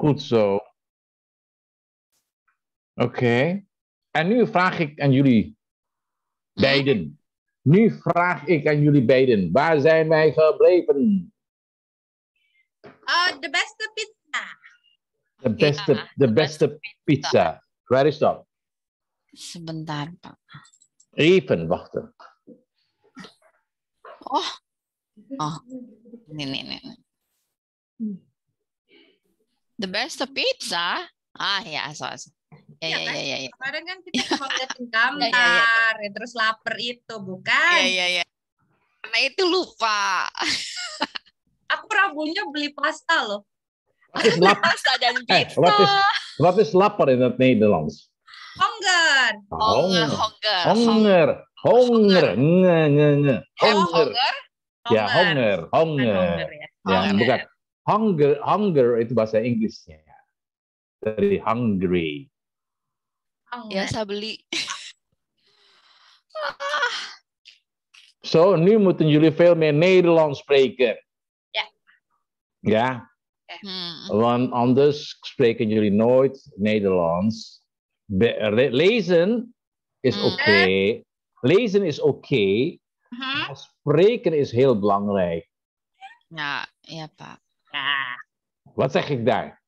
Goed zo. Oké. En nu vraag ik aan jullie beiden. Nu vraag ik aan jullie beiden. Waar zijn wij gebleven? Uh, de beste pizza. De beste, beste pizza. Waar is dat? Sebentar, Even wachten. Oh. Oh. Nee, nee, nee. The best pizza? Ah ya, so. Ya, iya ya, kan? ya, ya, ya. Kemarin kan kita mau gambar, ya, ya, ya. ya. terus lapar itu, bukan? Iya, iya, iya. Karena itu lupa. Aku Rabunya beli pasta loh. pasta dan eh, pizza. Hey, what, is, is lapar in the Netherlands? Honger. Honger, honger. Honger. Honger. Hunger. Hunger. Hunger. Honger. Hunger. honger. Honger. Hunger. Hunger. Ya, Hunger, hunger itu bahasa Inggrisnya. Dari hungry. saya beli. Ah. So nu moeten jullie veel meer Nederlands spreken. Ja. Ja? Want anders spreken jullie nooit Nederlands. Be lezen is hmm. oké. Lezen is oké. Okay. Mm-hmm. Spreken is heel belangrijk. Ja, ja, pa. Wat zeg ik daar?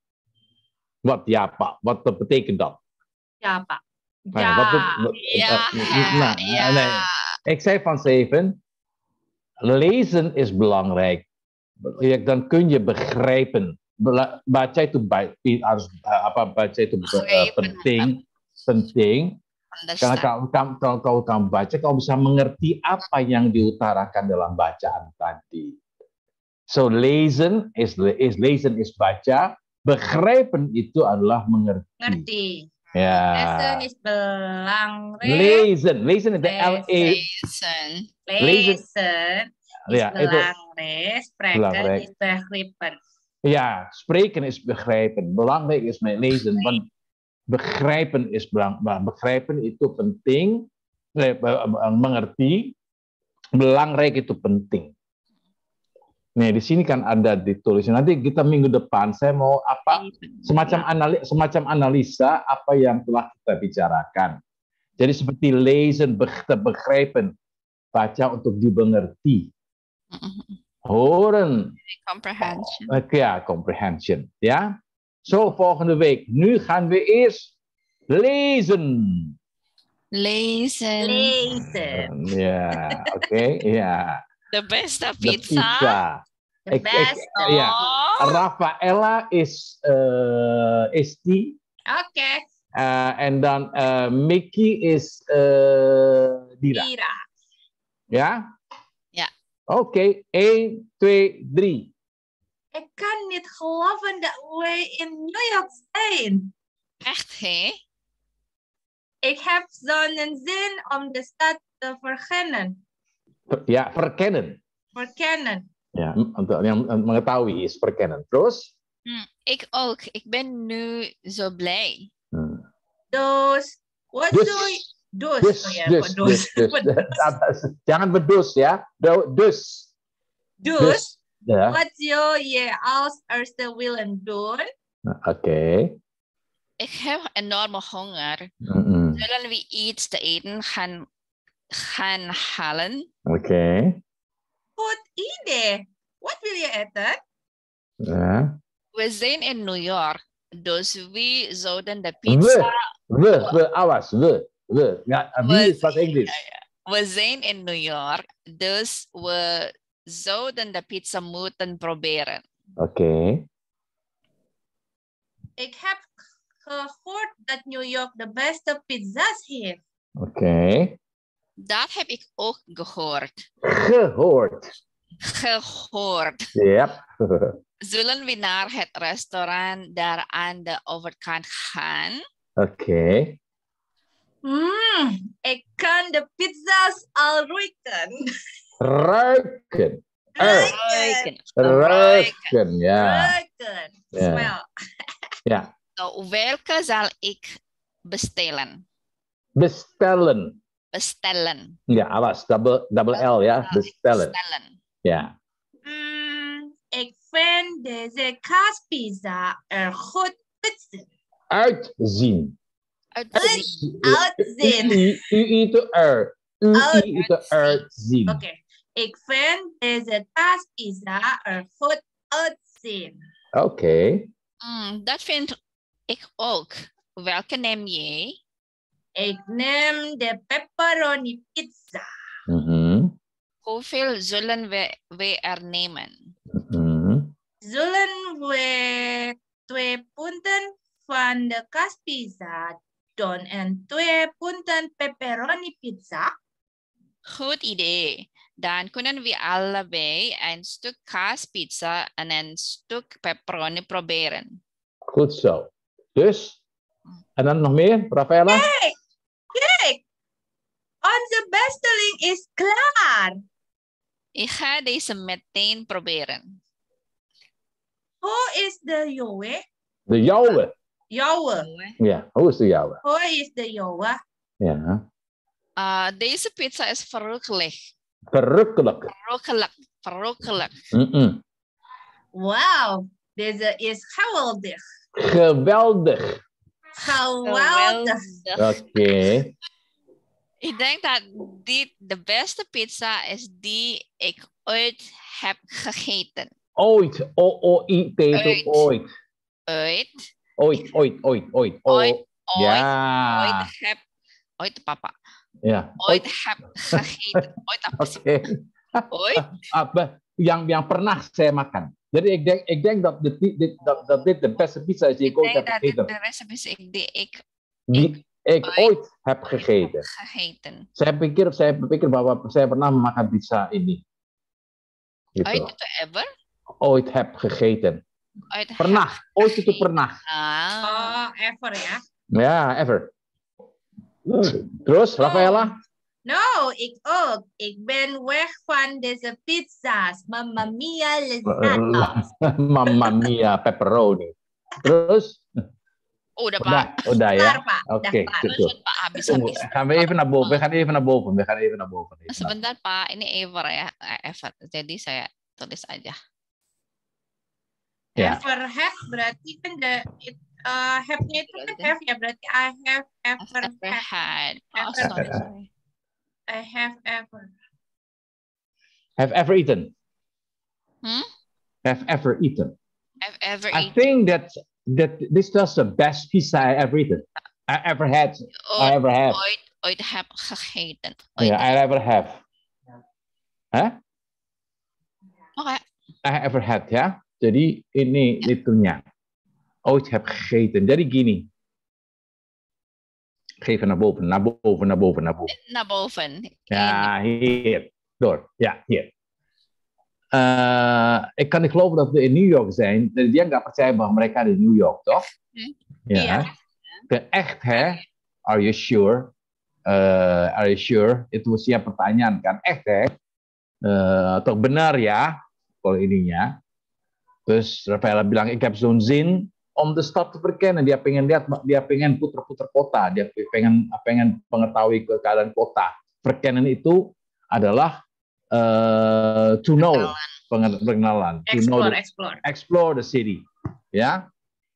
Wat, ja, pa. Wat dat betekent dat? Ja, pa. Ja, ah, ja, wat, wat, wat, eh, ja, uh, nou, ja. Nee. Ik zei van zeven, lezen is belangrijk. Dan kun je begrijpen. Kan kan- kan- baca itu apa baca itu penting, penting. Karena kalau kamu, kalau kamu baca, kamu bisa mengerti apa yang diutarakan dalam bacaan tadi. So lezen is is lezen is baca, begrepen itu adalah mengerti. Ngerti. Ya. Lezen is belang. Lezen, lezen itu L A. Lezen. Lezen. Ya, itu. Spreken is begrepen. Ya, spreken is begrepen. Belangrijk is my lezen. Want begrepen is belang. Begrepen itu penting. Eh, mengerti. Belangrijk itu penting. Nih di sini kan ada ditulis. Nanti kita minggu depan saya mau apa semacam analis semacam analisa apa yang telah kita bicarakan. Jadi seperti lezen begrepen baca untuk dibengerti. Horen. Comprehension. Oke oh, ya, comprehension. Ya. Yeah. So volgende week. Nu gaan we eerst lezen. Lezen. Lezen. Ja, oké. ja. The best pizza. The pizza. The best of... is, uh, is die. Oké. Okay. Uh, eh, en dan uh, Mickey is Dira. Dira. Ja? Ja. Oké, okay. 1, 2, 3. Ik kan niet geloven dat wij in New York zijn. Echt, hè? Ik heb zo'n zin om de stad te verkennen. ya per Canon. Per Canon. Ya, untuk yang mengetahui is per Canon. Terus? Hmm, ik ook. Ik ben nu zo blij. Hmm. Dus, what dus. do you... Dus, dus, oh, ya, dus, dos. dus, dus. Jangan bedus ya. Dus. Dus, dus. Ja. wat zou je als eerste willen doen? Oke. Okay. Ik heb enorme honger. Mm -hmm. Zullen we iets te eten gaan Han halen. Okay. Goed idea? What will you eten? Yeah. We zijn in New York, dus we zouden the pizza... We, we, we awas, we, we. Ja, We is wat Engels? We zijn in New York, dus we zouden the pizza moeten proberen. Okay. Ik have heard that New York the best of pizza's here. Okay. Dat heb ik ook gehoord. Gehoord. Gehoord. Ja. Zullen we naar het restaurant daar aan de overkant gaan? Oké. Okay. Hmm, ik kan de pizza's al ruiken. Ruiken. Ruiken. Eh. Ruiken, ja. Ruiken. Ja. Nou, welke zal ik bestellen? Bestellen bestellen. Ja, was double, double L ja, bestellen. bestellen. Ja. Mm, ik vind deze kaaspizza er goed uitzien. Uitzien. Uitzien. U-I u Oké. Okay. Ik vind deze kaaspizza er goed uitzien. Oké. Okay. dat vind ik ook. Welke neem je? Ik neem de pepperoni pizza. Mm -hmm. zullen we, we er nemen? Mm -hmm. Zullen we twee punten van de kaspizza doen en twee punten pepperoni pizza? Goed idee. Dan kunnen we allebei een stuk kaaspizza en een stuk pepperoni proberen. Goed zo. Dus, en dan nog meer, Rafaela? Hey! Kijk, onze besteling is klaar. Ik ga deze meteen proberen. Hoe is de jouwe? De jouwe. Jouwe. Ja, hoe is de jouwe? Hoe is de jouwe? Ja. Uh, deze pizza is verrukkelijk. Verrukkelijk. Verrukkelijk. Verrukkelijk. Mm deze is geweldig. Geweldig. Geweldig. Oké. Okay. Ik denk dat dit de beste pizza is die ik ooit heb gegeten. Ooit. Oh, oh, O-O-I-T. Ooit. Ooit. Ooit. Ooit, ooit, ooit, oh, ooit. Ooit, ja. ooit heb... Ooit, papa. Ja. Ooit heb gegeten. Ooit ooit, Oke. ooit, Ooit. apa yang yang pernah saya makan. Dus ik denk, ik denk dat, dit, dit, dat, dat dit de beste pizza is die ik, ik ooit heb gegeten. Ik denk dat dit de beste pizza is die ik, die ik ooit, ooit heb gegeten. Heb gegeten. Saya pikir, saya pikir bahwa saya pernah makan pizza in die. Ooit atau ever? Ooit heb gegeten. Ooit pernah. Heb ooit gegeten. pernah. Ah. Oh, ah, ever ya? Ja, ever. Terus, oh. Rafaela? No, ik ook. Ik ben weg van deze pizza's. Mamma mia, lesnato. Eh, Mamma mia, pepperoni. Terus? Oh, udah, Pak. Udah, ya? udah ya? Oke, okay, gitu. Pak, habis-habis. Sampai even above. Bahkan even above. Bahkan even above. Sebentar, Pak. Ini ever ya. Eh, ever. Jadi saya tulis aja. Yeah. Ever have berarti kan the, it, uh, have-nya itu kan have ya. Berarti I have ever, ever had. Oh, sorry. I have ever. Have ever eaten? Hmm? Have ever eaten? I've ever I eaten. think that that this was the best pizza I ever eaten. I ever had. Ooit, I ever have. Ooit, ooit have gegeten. Ooit yeah, I ever have. Huh? Okay. Oh, I ever had, ya. Jadi ini yeah. itunya. Ooit have gegeten. Jadi gini, geven naar boven, naar boven, naar boven, naar boven. Naar boven. Ja, hier. Door. Ja, hier. Uh, ik kan niet geloven dat we in er New York zijn. Er de partij van di New York, toch? Mm. Ja. ja. De echt, er hè? Are you sure? Uh, are you sure? Itu siap pertanyaan, kan? Echt, hè? Uh, eh, benar ya? Kalau ininya. Terus Rafaela bilang, ik heb zo'n zin on the stop to Ken, dia pengen lihat, dia pengen puter-puter kota, dia pengen pengen mengetahui keadaan kota. Perkenan itu adalah uh, to know, pengenalan, explore, to know the, explore. explore the city, ya.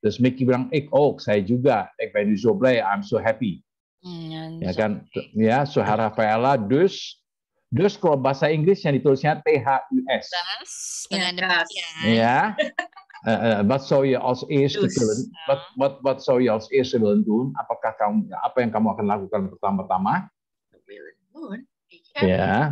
Terus Mickey bilang, eh, oh saya juga, ik by nu I'm so happy. Mm, ya so kan, happy. ya, so Rafaela, dus, dus kalau bahasa Inggris yang ditulisnya T H U S. Ya. Dengan Ya. Eh, eh, wat zou je als eerste dus, willen, wat, wat, wat zou je als eerste willen doen? Apakah kamu, apa yang kamu akan lakukan pertama-tama? Ja. Yeah.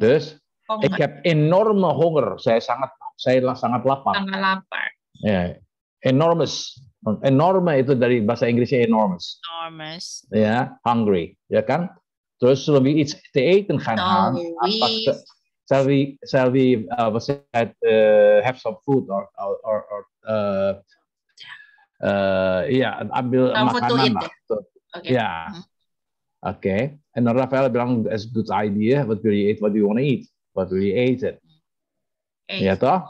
Dus honger. ik heb enorme honger. Saya sangat saya sangat lapar. Sangat lapar. Yeah. Enormous. Enorme itu dari bahasa Inggrisnya enormous. Enormous. Ya, hungry, ya kan? Terus lebih iets te eten gaan halen. shall we shall we uh, was uh, have some food or or, or, uh, uh, yeah ambil um, makanan lah. So, okay. Yeah. Mm -hmm. Okay. And Rafael bilang that's a good idea. What do you eat? What do you want to eat? What do you eat it? Yeah, Ya toh?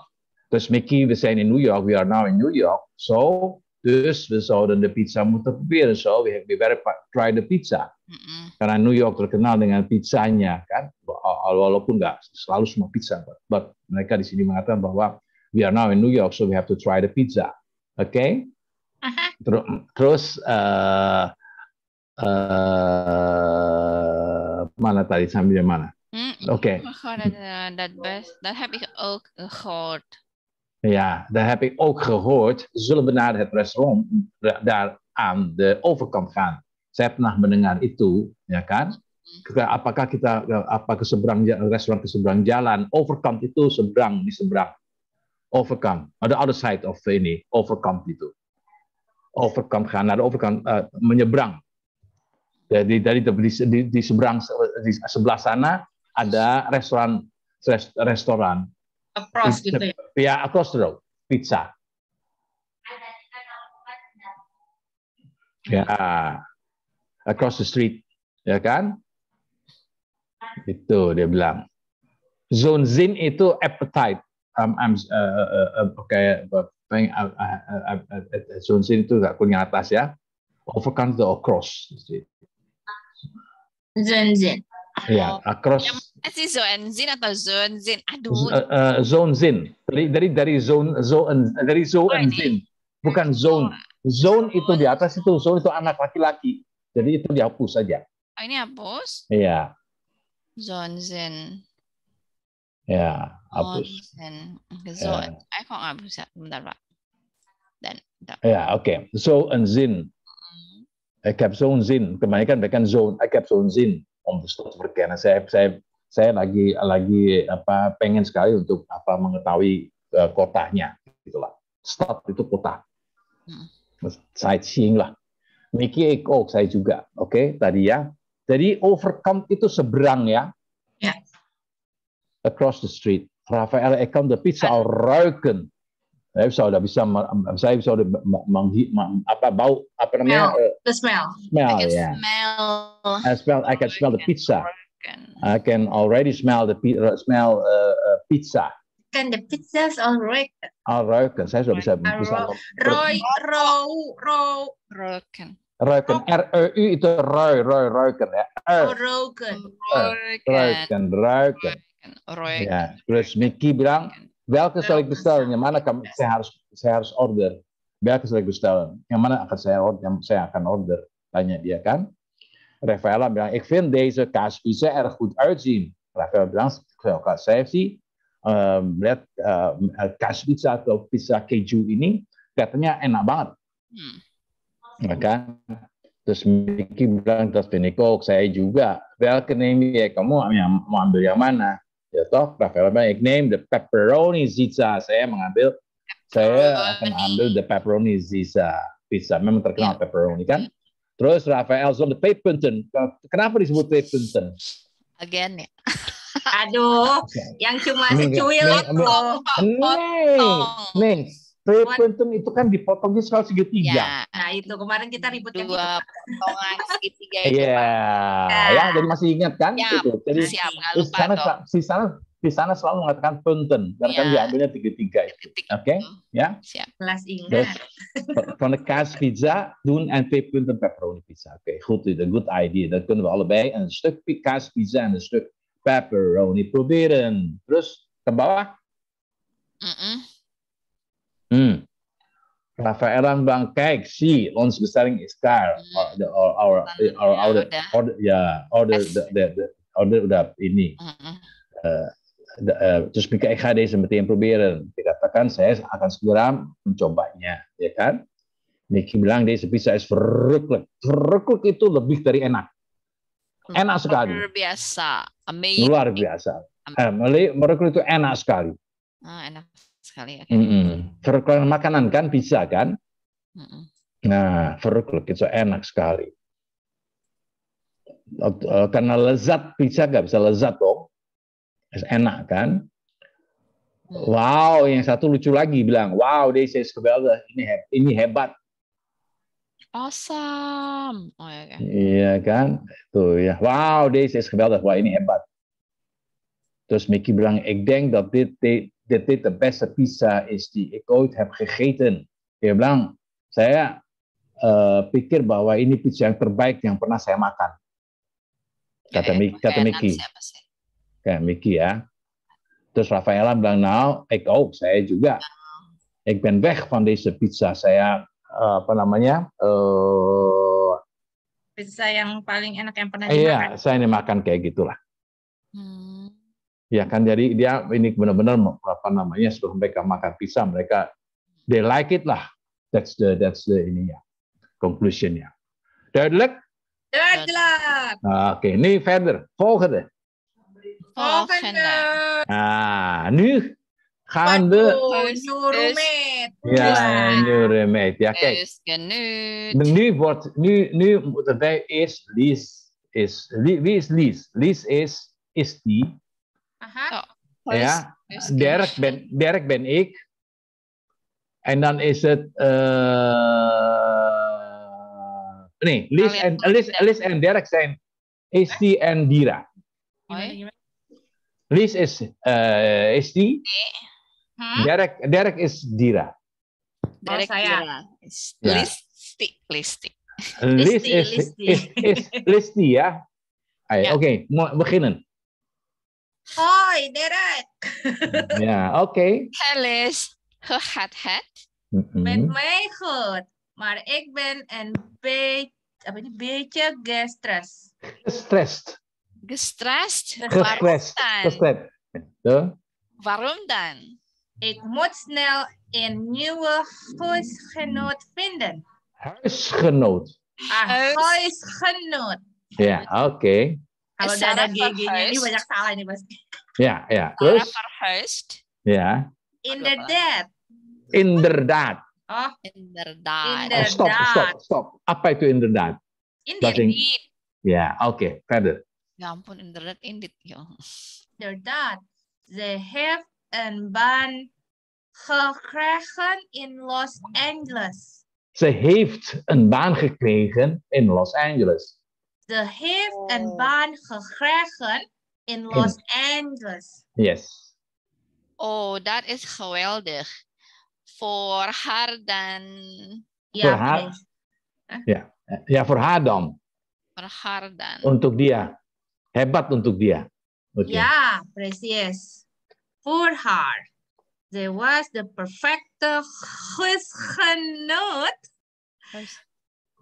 Terus Mickey was saying in New York, we are now in New York. So Dus we zouden de pizza moeten proberen. So we have we better try the pizza. Mm -hmm. Karena New York terkenal dengan pizzanya kan, walaupun nggak selalu semua pizza, but, but mereka di sini mengatakan bahwa we are now in New York, so we have to try the pizza. Oke? Okay? Uh-huh. terus uh, uh, mana tadi sambil mana? Mm -hmm. Oke. Okay. Dat, dat, dat Ja, daar heb ik ook gehoord. Zullen we naar het restaurant daar aan de overkant gaan? Saya pernah mendengar itu, ya kan? Mhm. Apakah kita apa ke seberang restoran ke seberang jalan? Overkant itu seberang di seberang. Overkant, the other side of ini, eh, overkant itu. Overkant gaan naar de overkant uh, eh, menyeberang. Jadi dari di, di, di seberang di sebelah sana ada restoran rest, restoran. Across gitu ya. Ya, across the road. Pizza. Ya, across the street, ya kan? Itu dia bilang. Zone zin itu appetite. Um, I'm, um, uh, uh, okay, kayak peng, uh, uh, uh, zone zin itu aku ngatas atas ya. Overcome the across. Zone zin. Iya, across. Si sih zin atau zin? Aduh. Uh, uh, zin. Dari dari dari zone zone eh, dari zoenzin. Oh, Bukan zone. Zone itu di atas itu, zone itu anak laki-laki. Jadi itu dihapus saja. Oh, ini hapus? Iya. zin. Ya, hapus. Ya. Zone. Zon. Ya. Eh, kok nggak bisa? Bentar, Pak. Dan, Ya, oke. Okay. Zoenzin. Mm -hmm. kemarin Kebanyakan bahkan zone. zin. Om Busto seperti karena saya saya saya lagi lagi apa pengen sekali untuk apa mengetahui uh, kotanya gitulah. Stad itu kota. Hmm. Sightseeing lah. Mickey Eko oh, saya juga, oke okay, tadi ya. Jadi overcome itu seberang ya. yes. Ya. Across the street. Rafael Eko the pizza al ruiken saya sudah bisa saya sudah menghi apa bau apa namanya smell. Eh, the smell smell I can yeah. smell I smell I can smell the pizza I can already smell the uh, smell uh, uh pizza kan the pizzas all Already, all saya sudah bisa bisa roy row row roken Roken, R-E-U itu Roy, Roy, Roken ya. Oh, roken. Roken. Roken. Roken. Roken. Ya. Terus Mickey bilang, Welke zal ik bestellen? Yang mana kan saya harus saya harus order? Welke zal ik bestellen? Yang mana akan saya order? Yang saya akan order? Tanya dia kan. Rafaela bilang, ik vind deze kaaspizza erg goed uitzien. Rafaela bilang, saya sih uh, melihat uh, pizza atau pizza keju ini katanya enak banget. Hmm. kan? Terus Miki bilang, terus Beniko, saya juga. Welke name ya, kamu yang, mau ambil yang mana? ya toh Rafael yang name the pepperoni pizza saya mengambil saya oh, akan ambil the pepperoni pizza pizza memang terkenal ya. pepperoni kan hmm. terus Rafael so the Pepperton kenapa disebut Pepperton again ya aduh yang cuma secuil loh Neng. Repentum itu kan dipotongnya soal segitiga. Ya, nah itu kemarin kita ribut dua gitu. potongan segitiga itu. Iya, yeah. ya jadi nah. masih ingat kan ya, itu. Jadi siap, di sana di sana selalu mengatakan punten karena ya. kan iya. diambilnya tiga itu. Oke, okay? ya. Siap. Kelas ingat. Van de kaas pizza doen and twee punten pepperoni pizza. Oke, okay, goed, a good idea. Dat kunnen we allebei een stuk kaas pizza en een stuk pepperoni proberen. Terus ke bawah. Mm -mm hmm Rafaelan Bangkek si Lonsbesering besar yang hmm. or the or our our ya, order ya order the, the, order udah ini. Uh, uh, terus Mika Ekhade seperti yang proberen dikatakan saya akan segera mencobanya ya kan Miki bilang dia sebisa es verrukkelijk verrukkelijk itu lebih dari enak enak hmm, sekali luar biasa luar biasa Emily eh, itu enak sekali ah, enak sekali ya. Mm -hmm. makanan kan bisa kan? Mm -hmm. Nah, verklein itu enak sekali. Eh, karena lezat bisa nggak bisa lezat dong? Enak kan? Mm. Wow, yang satu lucu lagi bilang, wow, this is geweldig, ini hebat, ini hebat. Awesome. Oh, ya, kan, Iya kan? Tuh ya. Wow, this is geweldig. Wah, ini hebat. Terus Mickey bilang, ik denk dat dat dit de beste pizza is die ik ooit heb gegeten. Dia bilang, saya uh, eh, pikir bahwa ini pizza yang terbaik yang pernah saya makan. Kata, ya, Miki, eh, kata eh, Miki. Kata Miki ya. Terus Rafaela bilang, now, ik ook, saya juga. Ik ben weg van deze pizza. Saya, uh, apa namanya, uh, pizza yang paling enak yang pernah dimakan. Iya, saya ini makan kayak gitulah. Hmm ya kan jadi dia ini benar-benar apa namanya sebelum mereka makan pisang mereka they like it lah that's the that's the ini ya conclusionnya Duidelijk? Like? Ah, oke, ini okay, ah, nu verder. Volgende. Volgende. Ah, new, kan the. Nieuwe Ja, nieuwe remeet. New word. New new nu, nu the wij Is, wie is Lies? Lies is, is die Aha. Ja, ya, ben, Dirk ben ik. En dan is het. Uh, nee, Liz en, Liz, Liz en Dirk zijn Isti en Dira. Hoi. Liz is uh, Isti. Huh? Hmm? Derek, is Dira. Oh, Derek oh, saya. Dira. Ya. Listi. Listi. Liz is, is, is Listi, ja. Ya. Oké, okay, beginnen. Hoi, Derek. ja, oké. Okay. hoe gehad het? Met mij goed, maar ik ben een beetje, gestresst. beetje gestrest. Gestrest. Gestrest? Gestrest. Waarom dan? Ik moet snel een nieuwe huisgenoot vinden. Huisgenoot. Ah, huisgenoot. Ja, oké. Okay. Kalau udah ada GG-nya ini banyak salah ini pasti. Ya, ya. Terus? Verhurst. Ya. In the dead. In the dead. Oh, in the dead. Oh, stop, stop, stop. Apa itu in the dead? In the dead. Ya, oke. Okay. Further. Ya ampun, in ya the dead, in the dead. The dead. They have and ban gekregen in Los Angeles. Ze heeft een baan gekregen in Los Angeles. De heeft een oh. baan gekregen in Los Angeles. Yes. Oh, dat is geweldig. Voor haar dan. Ja, voor haar. Ja. voor haar dan. Voor haar dan. Untuk dia. Hebat untuk dia. Okay. Ja, precies. Voor haar. Ze was de perfecte huisgenoot.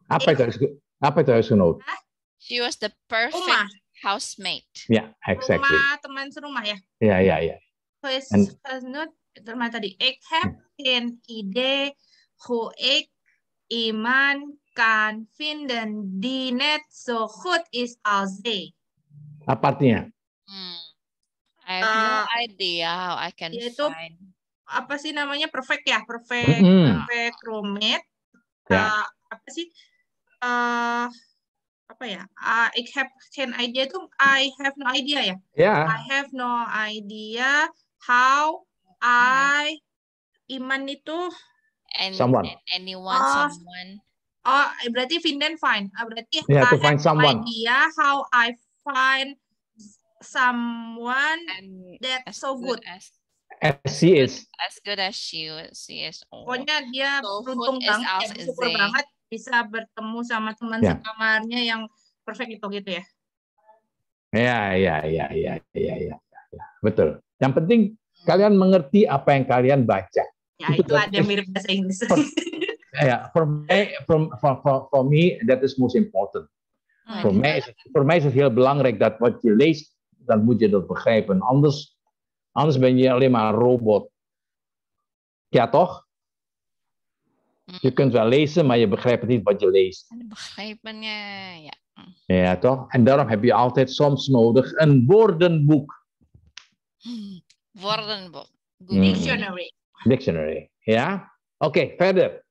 Apa itu huisgenoot? Apa itu huisgenoot? Huh? She was the perfect Uma. housemate. Yeah, exactly. Rumah teman serumah ya. Yeah, yeah, yeah. Terus And, uh, not teman tadi. Egg heb hmm. geen idee hoe Iman iemand kan vinden die net so is all day. Apa artinya? Hmm. I have uh, no eh, idea how I can yaitu, find. Apa sih namanya perfect ya? Perfect, mm -hmm. perfect roommate. Yeah. Ya. Uh, apa sih? Uh, apa ya? Uh, I have can idea itu I have no idea ya. Yeah. I have no idea how I iman itu and someone anyone uh, someone. Oh, berarti find and find. Uh, berarti yeah, I to find have someone. idea how I find someone and that so good. good as as she is. As good as she, she is. Pokoknya dia so beruntung banget, super banget bisa bertemu sama teman ya. sekamarnya yang perfect itu gitu, gitu ya? Ya, ya. Ya, ya, ya, ya, ya, ya, Betul. Yang penting hmm. kalian mengerti apa yang kalian baca. Ya, itu, itu ada mirip bahasa Inggris. For, yeah, for me, for, for, for, for me, that is most important. Voor, hmm. mij, voor mij is het heel belangrijk dat wat je leest, dan moet je dat begrijpen. Anders, anders ben je alleen maar een robot. Ja, toch? Je mm. kunt wel lezen, maar je begrijpt niet wat je leest. Begrijpen, ja. Mm. Ja, toch? En daarom heb je altijd soms nodig een woordenboek. Hmm, woordenboek. Hmm. Dictionary. Dictionary, ja. Oké, verder.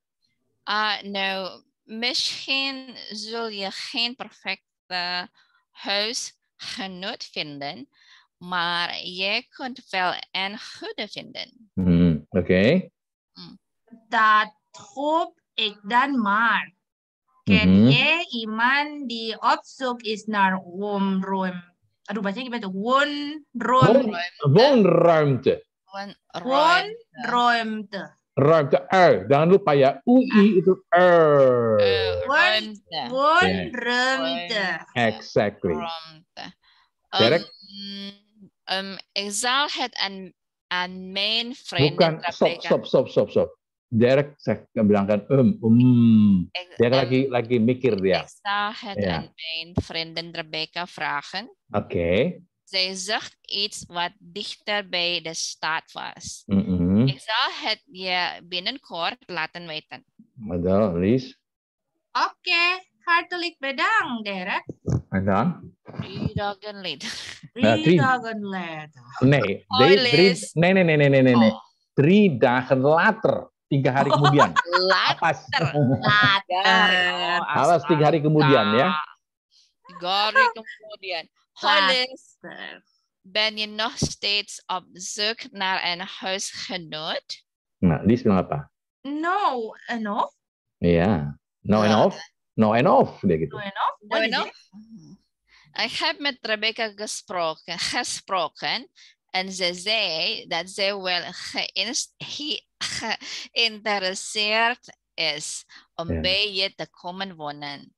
Ah, nou, misschien zul je geen perfecte huisgenoot vinden, maar je kunt wel een goede vinden. Hmm, oké. Dat trop ik dan maar. Kenie mm-hmm. iman di opsuk one room. Aduh bacanya gimana tuh? Won room. Won ruimte. Won Room Ruimte er. Jangan lupa ya u i ya. itu er. er won won ya. Exactly. Derek. Um, um, Exal had an an main friend. Bukan. Stop stop stop stop stop. Derek saya bilangkan um um. Eh, Derek kan um, lagi lagi mikir dia. Ik zou het ja. aan mijn vriendin Rebecca vragen. Oke. Okay. Zij zegt iets wat dichter bij de stad was. Mm -hmm. Ik zal het je binnenkort laten weten. Ada, Lies. Oke, okay. hartelijk bedankt, Derek. En dan? Drie dagen later. Drie dagen later. Nee, oh, drie, nee, nee, nee, nee, nee, nee. Oh. Drie dagen later tiga hari kemudian. Apas. Alas tiga hari kemudian ya. Tiga hari kemudian. Hollis ben nog steeds op zoek naar een huisgenoot? Nah, this bilang apa? No and off. Iya. No and off. No and off. Dia gitu. No and off. No and off. I have met Rebecca gesproken, gesproken En ze zei dat ze wel geïnteresseerd is om ja. bij je te komen wonen.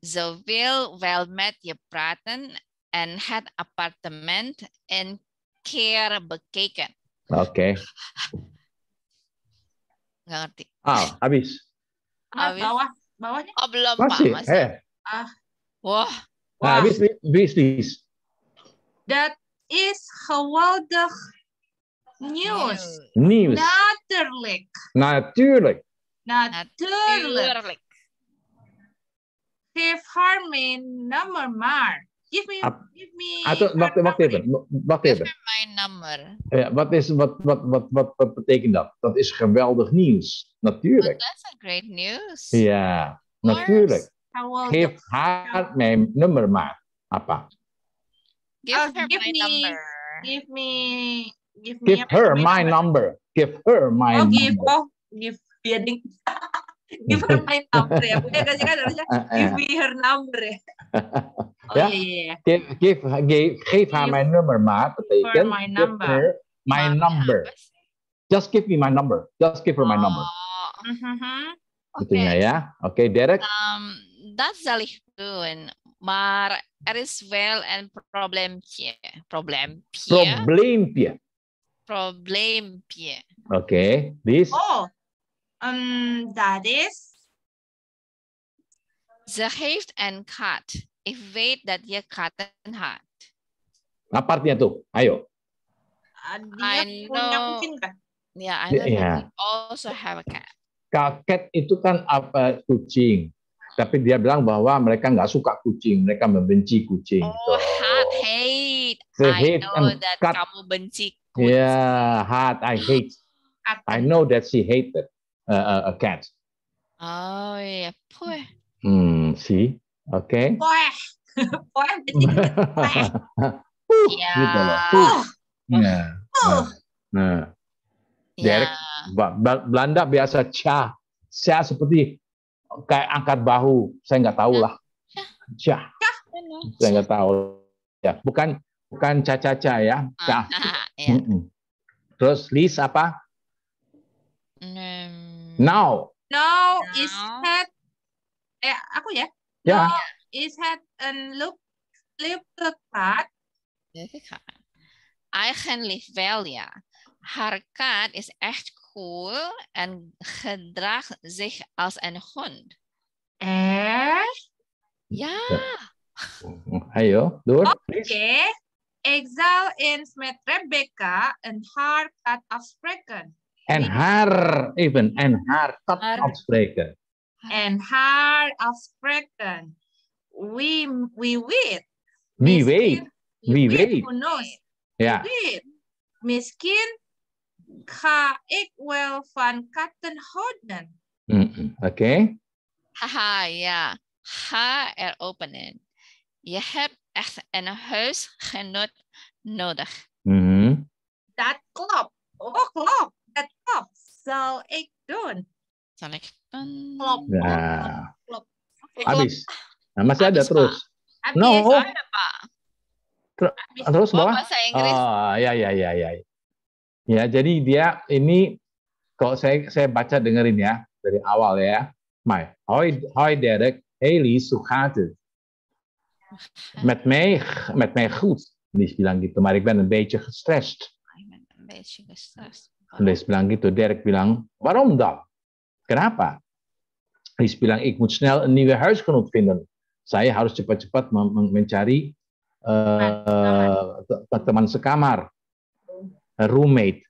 Ze wil wel met je praten en het appartement een keer bekeken. Oké. Okay. Ngerti. Ah, habis. habis. Bawah, bawahnya? Oh, belum, masih, Masih. Ah. Wah. Nah, habis, habis, habis. That is geweldig nieuws. Nieuws. Natuurlijk. Natuurlijk. Natuurlijk. Geef haar mijn nummer maar. Give me, ah. give me Ato, ah, wacht, wacht even. Wacht even. Give me mijn nummer. Ja, wat, is, wat, wat, wat, wat, wat betekent dat? Dat is geweldig nieuws. Natuurlijk. that's a great news. Ja, natuurlijk. Geef haar mijn nummer maar, appa. Give uh, her give my me, number. Give me give, give her my number. number. Give her my oh, number. give oh give ya ding. give her my number ya. Punya kasih kan harusnya eh, eh. give me her number ya. Oh, yeah. yeah, iya, iya. Give give give give her my number ma. Ya? Give her my number. Give her my Mami number. Just give me my number. Just give her my oh. number. Uh -huh. Itunya okay. ya. Oke, okay, Derek. Um, that's Zalih doing maar er is wel een probleempje. Probleempje. Probleempje. Probleempje. Oké, okay. this. Oh, um, dat is. Ze heeft een kat. Ik weet dat je katten ah, had. Apa artinya tuh? Ayo. Dia I know. Ya, yeah, I know yeah. also have a cat. Kaket itu kan apa kucing tapi dia bilang bahwa mereka nggak suka kucing, mereka membenci kucing. Oh, so, hate, I hate know that cut. kamu benci kucing. Yeah, hate, I hate. I know that she hated uh, uh a cat. Oh, ya, yeah. poor. Hmm, see, oke. Okay. Poor, poor benci Iya. Gitu loh. Nah, nah, nah. Yeah. Derek, Belanda biasa cha, cha seperti kayak angkat bahu saya nggak tahu lah cah saya nggak tahu ya bukan bukan caca-caca ya ah, cah ya. terus list apa now now is head eh aku ya ya now is head and look flip the card I can live well ya. Haar is echt koe en gedraagt zich als een hond. Echt? Ja. Ayo, door. Oké. Ik zal eens met Rebecca een haar kat afspreken. En haar, even, en haar kat afspreken. En haar afspreken. We, we weet. Wie weet. Wie weet. Wie weet. Ja. Misschien ga ik wel van katten houden. oke. Haha, ja. Ya. Ha er openen. Je hebt echt een huisgenoot nodig. Mm -hmm. Dat klopt. Oh, klopt. Dat klopt. Zal ik doen. Zal ik doen? Klopt. Ja. Klopt. Habis. Nah, masih Habis, ada terus. Habis, no. Ada, Pak. Ter Habis. terus oh, bawah? Oh, ya, ya, ya, ya. ya. Ya, jadi dia ini kalau saya saya baca dengerin ya dari awal ya. My hoi hoi Derek, Haley Sugate. Met mij, met mij goed. Dia bilang gitu. Maar ik ben een beetje gestrest. Oh, ik een beetje gestrest. bilang gitu. Derek bilang, waarom dan? Kenapa? Dia bilang, ik moet snel een nieuwe huisgenoot vinden. Saya harus cepat-cepat mencari uh, teman sekamar roommate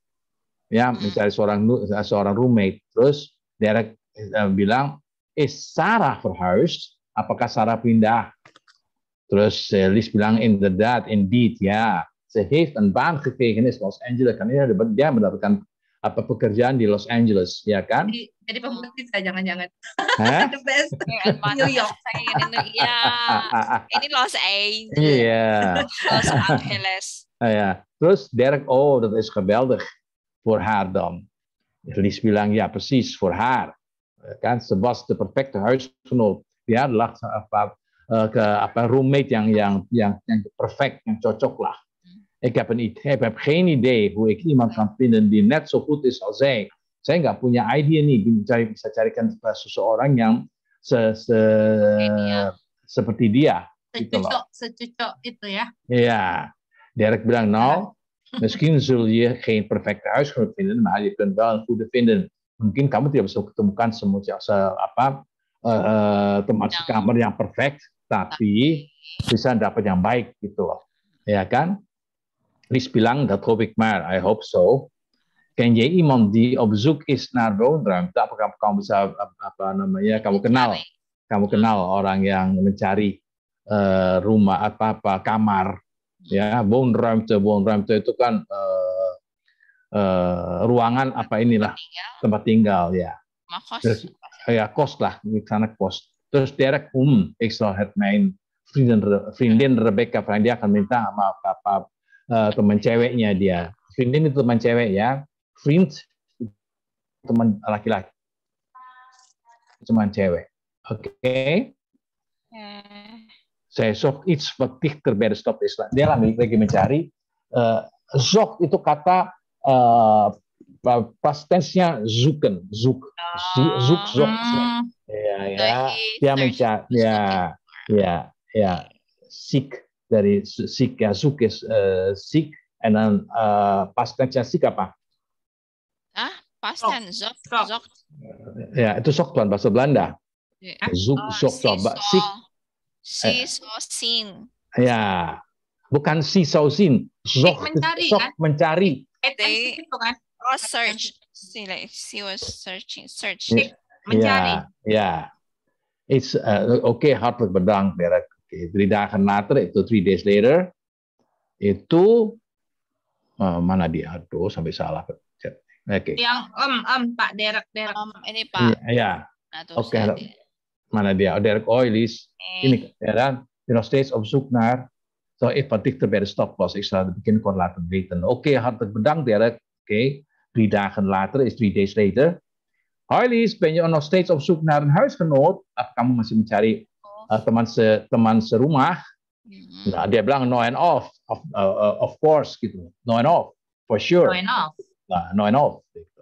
ya hmm. mencari seorang seorang roommate terus Derek eh, bilang eh Sarah for house, apakah Sarah pindah terus eh, Liz bilang in the dad indeed ya ze heeft een gekregen is Los Angeles kan ini dia mendapatkan apa pekerjaan di Los Angeles ya kan jadi, jadi pembukti saya jangan-jangan the best iya, New York saya ini ya ini Los Angeles yeah. Los Angeles ya Terus Derek, oh dat is geweldig voor haar dan. Lies bilang, ja precies, voor haar. Kan, ze was de perfecte huisgenoot. Ja, er lag apa, eh, eh, roommate yang, yang, yang, yang perfect, yang cocok lah. Ik heb, een, ik heb geen idee hoe ik iemand kan vinden die net zo goed is als zij. Saya nggak punya idea nih bisa, bisa carikan seseorang yang se, se, seperti dia. Secucok, gitu itu ya. Iya. Dirk bilang, nou, misschien zul je geen perfecte huisgenoot vinden, maar je kunt wel een goede vinden. Mungkin kamu tidak bisa ketemukan yang se, apa, uh, teman kamar yang perfect, tapi bisa dapat yang baik gitu loh. Ya kan? Lies bilang, dat hoop ik maar, I hope so. Ken je iemand die op zoek is naar woonruimte? Apakah kamu bisa apa namanya? Kamu kenal, kamu kenal orang yang mencari uh, rumah apa apa kamar ya bone ramte bone ramte itu kan uh, uh, ruangan apa inilah tempat tinggal ya terus, ya. ya kos lah di sana kos terus direct um hmm, Excel main Frinden, Frinden Rebecca Frank dia akan minta sama apa eh, teman ceweknya dia Frinden itu teman cewek ya Friend teman laki-laki teman cewek oke okay. okay saya shock it's wat dichter bij Islam. Dia lagi mencari uh, itu kata uh, past tense-nya zuken, zuk, hmm. ya, ya. zuk, zuk. Ya, ya. Dia mencari ya, ya, ya. Sik dari sik ya, zuk is uh, eh, seek and then uh, past tense-nya seek apa? Ah, past tense zuk. zuk. Ya, itu sok tuan bahasa Belanda. Ya. Zuk zuk zuk zuk. Eh. Si sosin. Ya, bukan si sosin. Zok, mencari, Zoh kan? mencari. Eh, They was kan? search. She, like, she was searching, search. Yeah. Mencari. Yeah, yeah. It's uh, okay, hartelijk bedang Derek. Okay, drie dagen itu three days later, itu uh, mana dia? Aduh, sampai salah. Oke. Okay. Yang um um Pak Derek Derek. Um, ini Pak. ya Yeah, yeah. Oke. Okay mana dia? Oh, Direct oil is eh. in eraan, ya je nog steeds op zoek naar, zo even wat dichter stop loss, Ik zou het begin kon laten weten. Oké, okay, hartelijk bedankt Dirk. Oké, okay. drie dagen later is three days later. Oilies, ben je nog steeds op zoek naar een huisgenoot? Ah, kamu masih mencari uh, eh, teman se teman serumah. Mm-hmm. Nah, dia bilang no and off, of, uh, of course gitu, no and off, for sure. No and off. Nah, no and off. Gitu.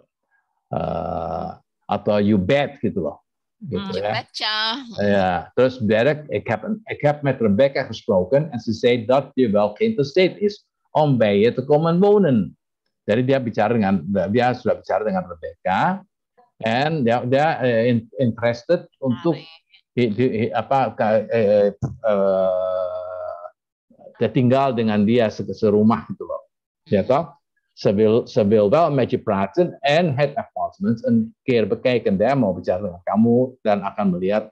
Uh, atau you bet gitu loh. Gitu, hmm, ja. ja. ja. Dus Dirk, ik heb, een, ik heb met Rebecca gesproken en ze zei dat je wel geïnteresseerd is om bij je te komen wonen. Jadi dia bicara dengan dia sudah bicara dengan Rebecca and dia, dia uh, interested ah, untuk hi, apa uh, uh, tinggal dengan dia se serumah gitu loh. Ya mm. toh? sebel wil, wel met je praten en het announcements and care bekijken dia mau bicara dengan kamu dan akan melihat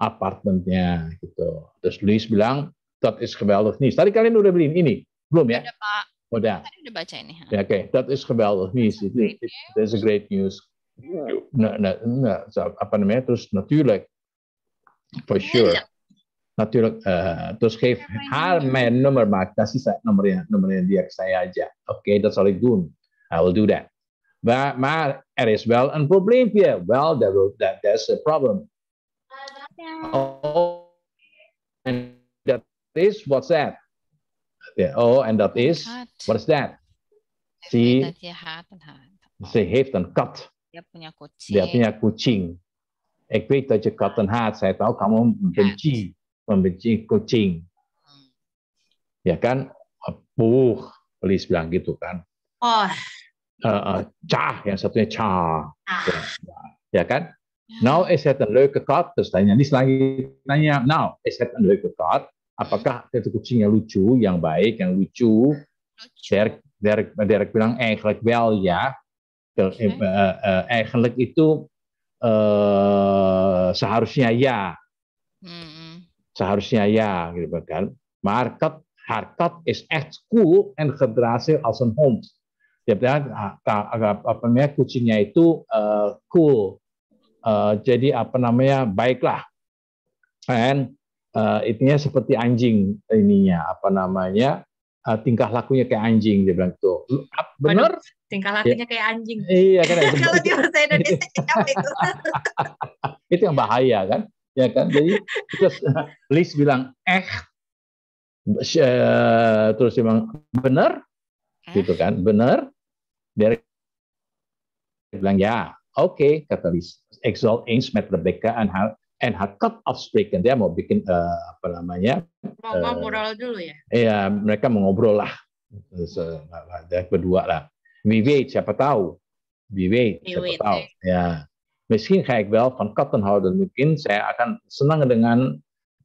apartemennya gitu. Terus Luis bilang, that is geweldig nieuws. Tadi kalian udah beliin ini? Belum ya? Udah Pak. Oh, udah. Tadi udah baca ini. Ya, Oke, okay. that is geweldig nieuws. Itu it, it, a great news. Nah, nah, nah, so, apa namanya? Terus natuurlijk, for iya, sure. Iya. Natuurlijk, uh, terus geef haar mijn nummer, maar kasih saya nomornya, nomornya dia ke saya aja. Oke, okay, that's all I do. I will do that. Maar, maar er is wel een probleempje. Wel, dat is een problem. Ah, oh, en dat is, what's that? Oh, en dat is, what is that? See, ze heeft een kat. Dia punya kucing. Dia punya kucing. Ik weet dat je een haat. Saya tahu kamu benci, membenci kucing. Ya kan? Puh, please bilang gitu kan. Oh, ah uh, yang satunya cah Ah. Ya, ya kan? Now is het een leuke Terus tanya, ini lagi tanya, now is het een leuke Apakah itu kucing yang lucu, yang baik, yang lucu? lucu. Derek, Derek, Derek bilang eigenlijk eh, wel ya. eh okay. uh, uh, eigenlijk itu uh, seharusnya ya. Seharusnya ya gitu kan. Maar kat, haar kat is echt cool en gedraagt zich als een hond dia bilang ah, apa namanya kucingnya itu uh, cool uh, jadi apa namanya baiklah and uh, intinya seperti anjing ininya apa namanya uh, tingkah lakunya kayak anjing dia bilang tuh gitu. ah, benar tingkah iya. lakunya ya. kayak anjing iya kan kalau di bahasa Indonesia apa itu itu yang bahaya kan ya kan jadi terus Liz bilang eh terus dia bilang benar gitu kan benar Derek bilang, ya, oke, okay, kata Liz. Exalt Ains met Rebecca and her, and her cut off Dia mau bikin, uh, apa namanya? Mau uh, ngobrol dulu ya? Iya, mereka mau ngobrol lah. Dari berdua lah. We wait, siapa tahu. wait, We siapa wait, tahu. Eh. Ya. meskipun kayak ik van Mungkin saya akan senang dengan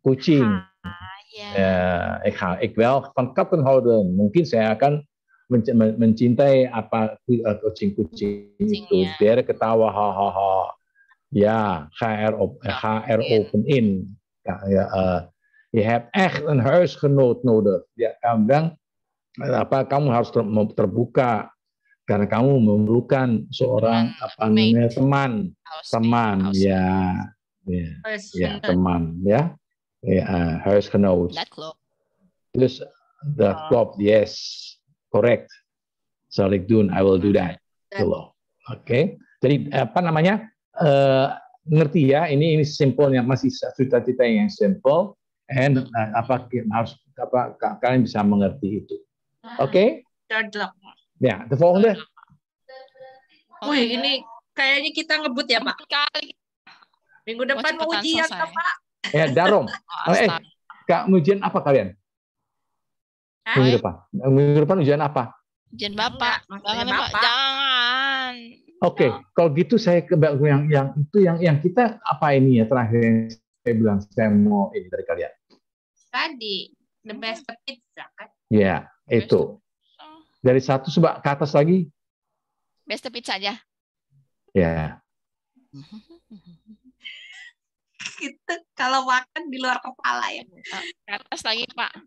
kucing. Ah, yeah. Iya. Ya, uh, eh, ik ga ik wel van Kattenhouden. Mungkin saya akan mencintai apa eh, kucing-kucing itu. ketawa ha ketawa hahaha. Ya, HR op, ya, HR open in. ya ya uh, eh, je hebt echt een huisgenoot nodig. Ya, kamu bilang eh, apa kamu harus ter, terbuka karena kamu memerlukan seorang hmm, apa namanya teman, teman, ya, ya, ya, teman, ya, ya uh, huisgenoot. Dat the Dus dat oh. klopt, yes correct. dun. I will do that. Oke. Okay. Jadi apa namanya? Uh, ngerti ya, ini ini simpelnya masih cerita-cerita yang simple and uh, apa harus apa kalian bisa mengerti itu. Oke? Hmm. Okay? Ya, the folder. Wih, ini kayaknya kita ngebut ya, Pak. Minggu depan mau ujian, Pak. Ya, darom. Oh, eh, Kak, ujian apa kalian? Hah? Minggu depan. Eh, minggu depan ujian apa? Ujian Bapak. Jangan, Bapak. Bapak. Jangan. Oke, okay. kalau gitu saya ke yang yang itu yang yang kita apa ini ya terakhir saya bilang saya mau ini dari kalian. Tadi the best pizza kan? Ya, itu. Dari satu coba ke atas lagi. Best pizza aja. Ya. Kita kalau makan di luar kepala ya. Ke atas lagi, Pak.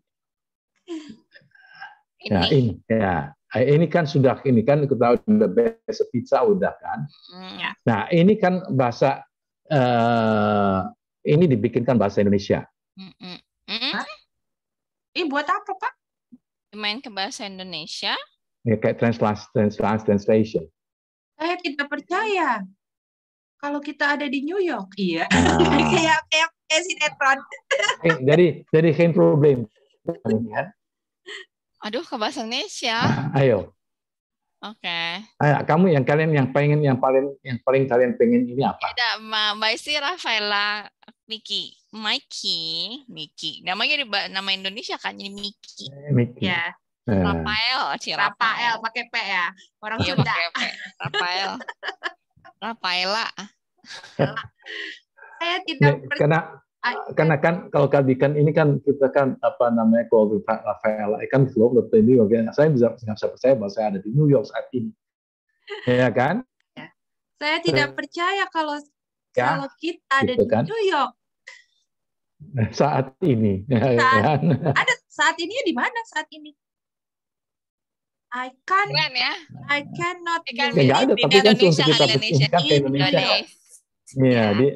Nah, ini. Ya, ini eh, ya. Ini kan sudah ini kan kita udah best pizza udah kan. Mm, ya. Nah, ini kan bahasa uh, ini dibikinkan bahasa Indonesia. Mm -mm. Mm Ini buat apa, Pak? main ke bahasa Indonesia? Ya kayak translation, translation, translation. Saya tidak percaya. Kalau kita ada di New York, iya. Nah. kayak kayak sinetron. Eh, jadi jadi kein problem. Ya Aduh, ke bahasa Indonesia. ayo. Oke. Okay. Ah, ayo, kamu yang kalian yang pengen yang paling yang paling kalian pengen ini apa? Tidak, Mbak Isi Rafaela Miki, Mikey, Miki. Namanya di nama Indonesia kan jadi Miki. Eh, Miki. Ya. Eh. Rafael, si Rafael pakai P ya. Orang iya, Sunda. Ya, Rafael. Rafaela. Saya tidak Karena Nah, karena kan kalau kan kan ini kan kita kan apa namanya kalau Pak Rafael kan belum dari ini bagian saya bisa nggak bisa percaya bahwa saya ada di New York saat ini ya kan ya. saya tidak percaya kalau ya, kalau kita ada gitu di kan? New York saat ini ya saat, ya ada saat ini di mana saat ini I can Keren ya. I cannot I can't ya, ada, tapi di kan Indonesia, cuma sekitar ya, Indonesia, kan ke Indonesia. Iya, ya, di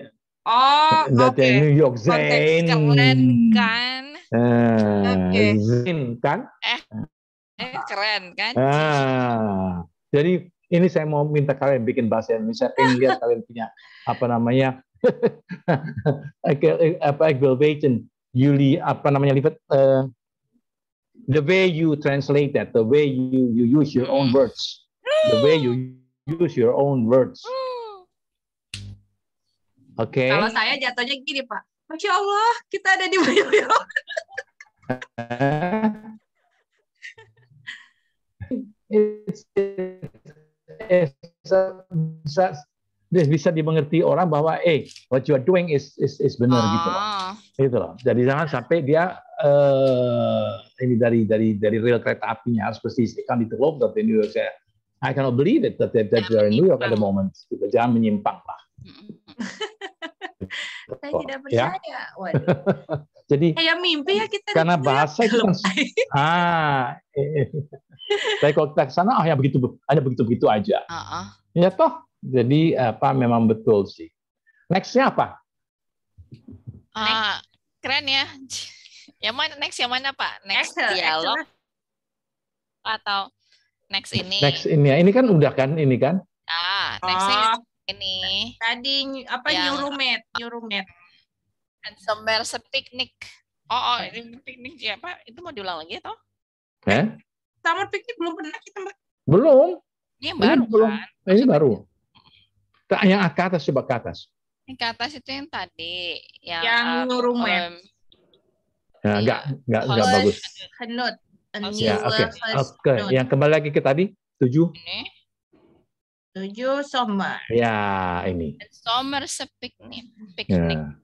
Oh, oke. Okay. New York Zen. keren kan. Uh, ah, okay. Zen kan. Eh, eh keren kan. Ah, jadi ini saya mau minta kalian bikin bahasa Indonesia. Pengen lihat kalian punya apa namanya apa aggravation Yuli apa namanya lipat uh, eh, the way you translate that the way you you use your own hmm. words the way you use your own words hmm. Oke. Okay. Kalau saya jatuhnya gini Pak, Masya Allah kita ada di boyo bisa bisa dimengerti orang bahwa eh what you are doing is is is benar oh. gitu loh. Ah. Gitu loh. Jadi jangan sampai dia uh, ini dari dari dari rel kereta apinya harus persis ikan di dan di New York saya I cannot believe it that that, that you are in New York at the moment. Gitu. Jangan menyimpang lah. saya tidak ya. percaya. Ya? Waduh. Jadi kayak mimpi ya kita. Karena bahasa itu kan, ah, tapi eh, eh. kalau kita ke sana oh ya begitu hanya begitu begitu aja. Uh -uh. Ya toh, jadi apa memang betul sih. Nextnya apa? Uh, keren ya. Yang mana next? Yang mana Pak? Next, Excel, dialog Excel. atau next ini? Next ini ya. Ini kan udah kan ini kan? Ah, next ini. ini ah ini tadi apa yang, new roommate new roommate somewhere sepiknik oh oh ini piknik ya itu mau diulang lagi atau eh summer piknik belum pernah kita mbak belum ini yang baru ini belum kan? ini baru tak yang ke atas coba ke atas yang ke atas itu yang tadi yang, yang uh, new roommate um, ya, enggak iya. enggak enggak bagus. Hanut. Ya, oke. Okay. okay. yang kembali lagi ke tadi, tujuh Ini Tujuh Sommer. Ya, ini. Sommer sepiknik. Piknik. Ya.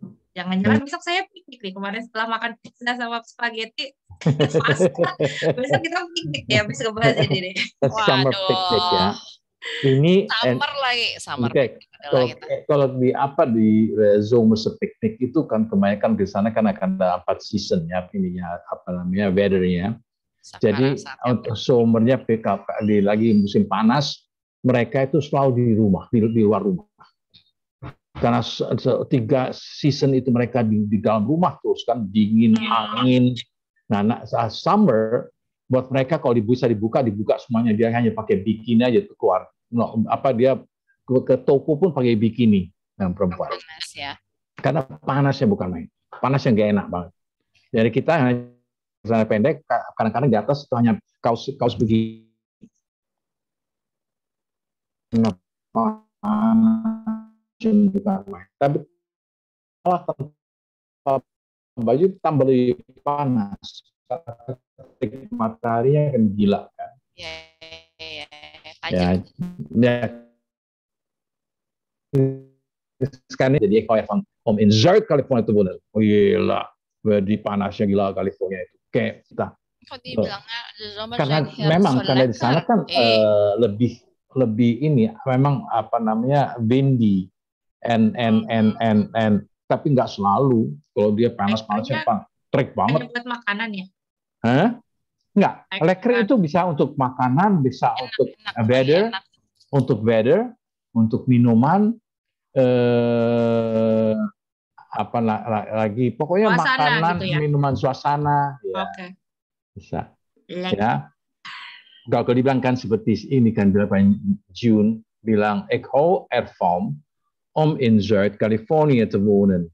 Jangan-jangan besok saya piknik nih. Kemarin setelah makan pizza sama spaghetti, besok kita piknik ya, bisa ngebahas ini deh. Summer piknik ya. Ini summer and, lagi, summer okay. kalau, kalau di apa di resume eh, sepiknik itu kan kebanyakan di sana kan akan ada empat season ya, ininya apa namanya weathernya. Jadi untuk summernya di lagi musim panas, mereka itu selalu di rumah, di, di luar rumah. Karena tiga season itu mereka di, di dalam rumah terus kan dingin, ya. angin. Nah, nah summer buat mereka kalau bisa dibuka dibuka semuanya dia hanya pakai bikini aja keluar. No, apa dia ke, ke toko pun pakai bikini yang perempuan. Panas ya. Karena panasnya bukan main. panas yang gak enak banget. Jadi kita hanya pendek, kadang-kadang di atas itu hanya kaos kaos begini lapangan tapi malah baju tambah lebih panas titik mataharinya akan gila kan ya, ya, ya. ya. sekarang jadi kayak om insert California itu benar gila di panasnya gila California itu kayak kita kok dibilangnya karena memang karena di sana kan eh. uh, lebih lebih ini memang apa namanya windy and and and and and tapi nggak selalu kalau dia panas-panasnya pan, trik banget. buat makanan ya? Hah? nggak lekre itu bisa untuk makanan, bisa enak, untuk enak, iya, weather, enak. untuk weather, untuk minuman, eh, apa lagi, pokoknya suasana makanan, gitu ya? minuman, suasana, iya. iya. ya. okay. bisa. Lek. Ya, Gak kalau dibilang kan seperti ini kan berapa June bilang Echo hou ervan om in zuid California te wonen.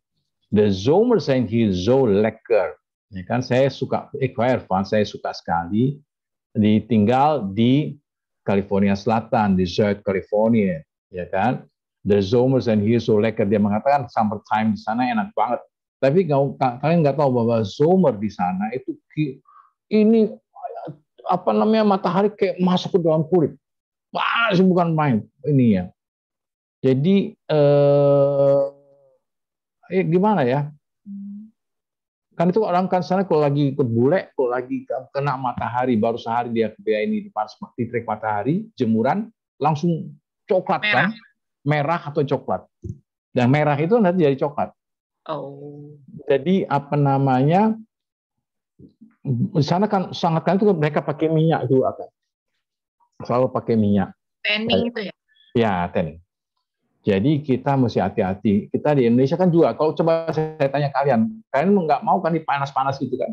De zomer zijn hier zo lekker. Ya kan saya suka Echo hou ervan, saya suka sekali ditinggal di California Selatan, di zuid California. ya kan? The zomer zijn hier zo lekker. Dia mengatakan summer time di sana enak banget. Tapi kalian nggak tahu bahwa zomer di sana itu ini apa namanya matahari kayak masuk ke dalam kulit. Wah, bukan main ini ya. Jadi eh, eh gimana ya? Kan itu orang kan sana kalau lagi ikut bule, kalau lagi kena matahari baru sehari dia ini di panas terik matahari, jemuran, langsung coklat kan? merah. kan? Merah atau coklat. Dan merah itu nanti jadi coklat. Oh. Jadi apa namanya? di sana kan sangat kan itu mereka pakai minyak juga kan selalu pakai minyak tanning itu ya ya tanning jadi kita mesti hati-hati kita di Indonesia kan juga kalau coba saya tanya kalian kalian nggak mau kan dipanas-panas gitu kan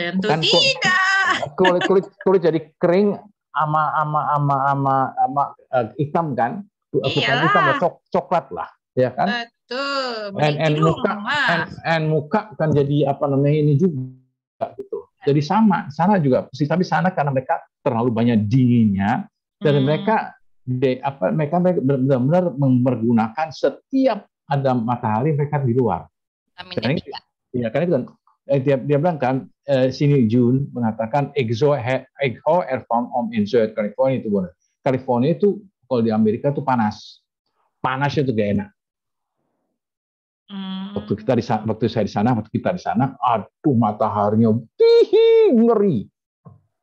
tentu kan, tidak kulit kulit kulit jadi kering ama ama ama ama ama uh, hitam kan Iya. bukan hitam cok coklat lah ya kan betul and, and muka and, and muka kan jadi apa namanya ini juga gitu jadi sama, sana juga persis tapi sana karena mereka terlalu banyak dinginnya dan hmm. mereka de, apa mereka benar-benar menggunakan setiap ada matahari mereka di luar. Amin. Karena, ya karena itu kan, eh, dia, dia bilang kan eh, sini June mengatakan exo exo air from on in Southern California itu benar. California itu kalau di Amerika itu panas, panasnya itu gak enak. Hmm. Waktu kita di sana, waktu saya di sana, waktu kita di sana, aduh mataharinya tihi ngeri.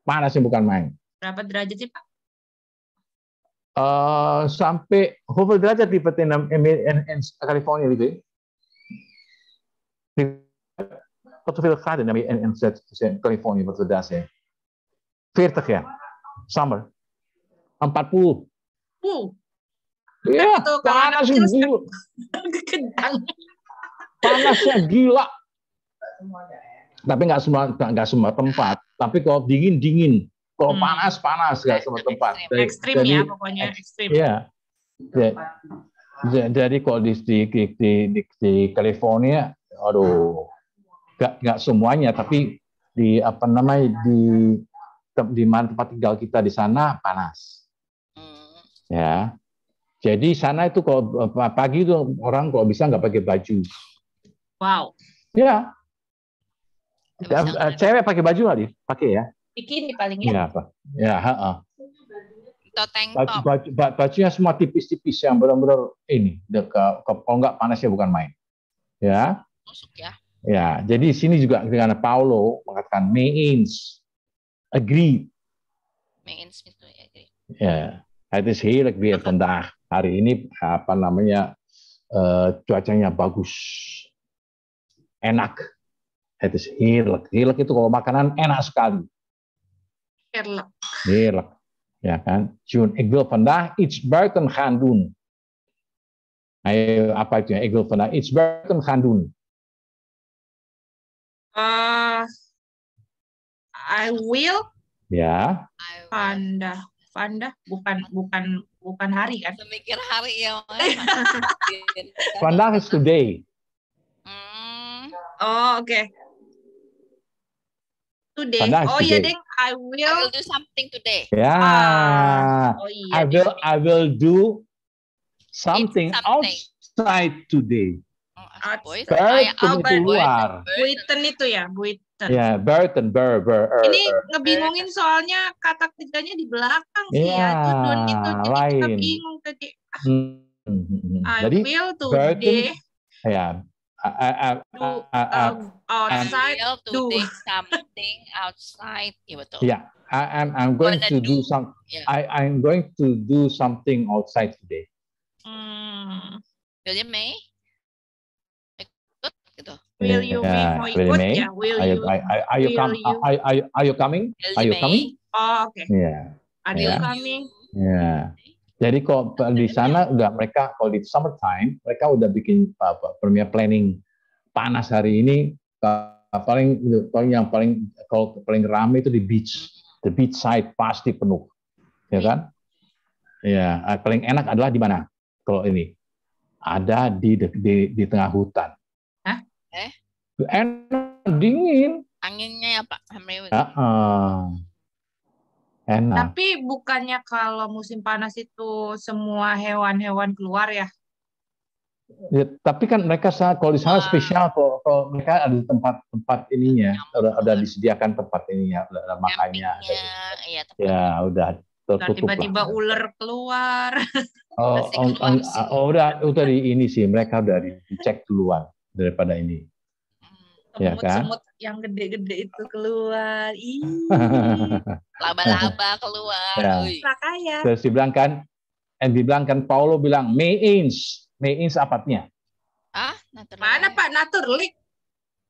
Panasnya bukan main. Berapa derajat sih, Pak? Uh, sampai hover derajat di Petenam eh, California gitu. Ya? Wat hoeveel graden heb je in, in, in Californië, wat we daar zijn? 40 ya. Summer. 40. Wow. Ya, panas gila. Gedang panasnya gila. Ya. Tapi nggak semua nggak semua tempat. Tapi kalau dingin dingin, kalau hmm. panas panas nggak semua tempat. Ekstrim, ekstrim ya pokoknya ekstrim. Ya, jadi, jadi kalau di di, di, di, di California, aduh, nggak nggak semuanya. Tapi di apa namanya di di mana tempat tinggal kita di sana panas. Hmm. Ya. Jadi sana itu kalau eh, pagi itu orang kalau bisa nggak pakai baju. Wow. Iya. Ya. ya cewek pakai baju nggak Pakai ya? Bikini paling ya. Ya apa? Ya, ha-ha. Baju, baju, bajunya semua tipis-tipis yang benar-benar ini. Dekat, kalau nggak panasnya bukan main. Ya. Masuk ya. Ya, jadi di sini juga dengan Paulo mengatakan means agree. Means itu agree. Ya, itu sih lebih rendah Hari ini apa namanya uh, cuacanya bagus enak. Het is heerlijk. Heerlijk itu kalau makanan enak sekali. Heerlijk. Heerlijk. Ya kan? Jun, ik wil vandaag iets buiten gaan doen. Ayo, apa itu ya? Ik wil vandaag iets buiten gaan doen. Uh, I will. Ya. Vandaag. Vandaag bukan bukan bukan hari kan? Mikir hari ya. vandaag is today. Oh, oke. Okay. Today. Padahal oh iya, Deng. I will. I will do something today. Ya. Yeah. Ah. Oh, yeah, I will. Deng. I will do something, something. outside today. Oh, Burton itu luar. Buiten itu ya, ya Burton. Ya, yeah, Burton, Bur, Bur. Er, Ini ngebingungin soalnya kata ketiganya di belakang yeah, sih ya. Tudun ya, itu jadi lain. kita bingung. Jadi, hmm, hmm, hmm. I Jadi, will today. Burton, ya, Um, outside to do. take something outside ya betul yeah I'm I'm going to do, do some yeah. I I'm going to do something outside today hmm. Will you May ikut gitu Will you yeah. May mau ikut May? Yeah. Will are you, you are you come you? Are, are, are you coming will Are you May? coming Oh okay. Yeah Are yeah. you coming Yeah jadi kalau di sana udah mereka kalau di summertime mereka udah bikin apa, premier planning panas hari ini paling paling yang paling kalau paling ramai itu di beach, the beach side pasti penuh, ya kan? Ya eh, paling enak adalah di mana? Kalau ini ada di di, di tengah hutan. Hah? Eh? Enak dingin. Anginnya ya Pak. Uh -uh. Enak. Tapi bukannya kalau musim panas itu semua hewan-hewan keluar ya? ya tapi kan mereka saat kalau di sana ah. spesial kok kalau mereka ada tempat-tempat ininya ya, udah, disediakan tempat ininya udah ada makannya iya, Ya, ya, ya udah tertutup tiba-tiba ular keluar oh, oh, oh, oh, udah udah di ini sih mereka udah dicek duluan daripada ini Iya kan? semut-semut ya kan? yang gede-gede itu keluar. Ih. Laba-laba keluar. Ya. Makanya. Terus dibilang kan, and dibilang kan Paulo bilang May ins. May apa apatnya? Ah, Mana Pak naturlik?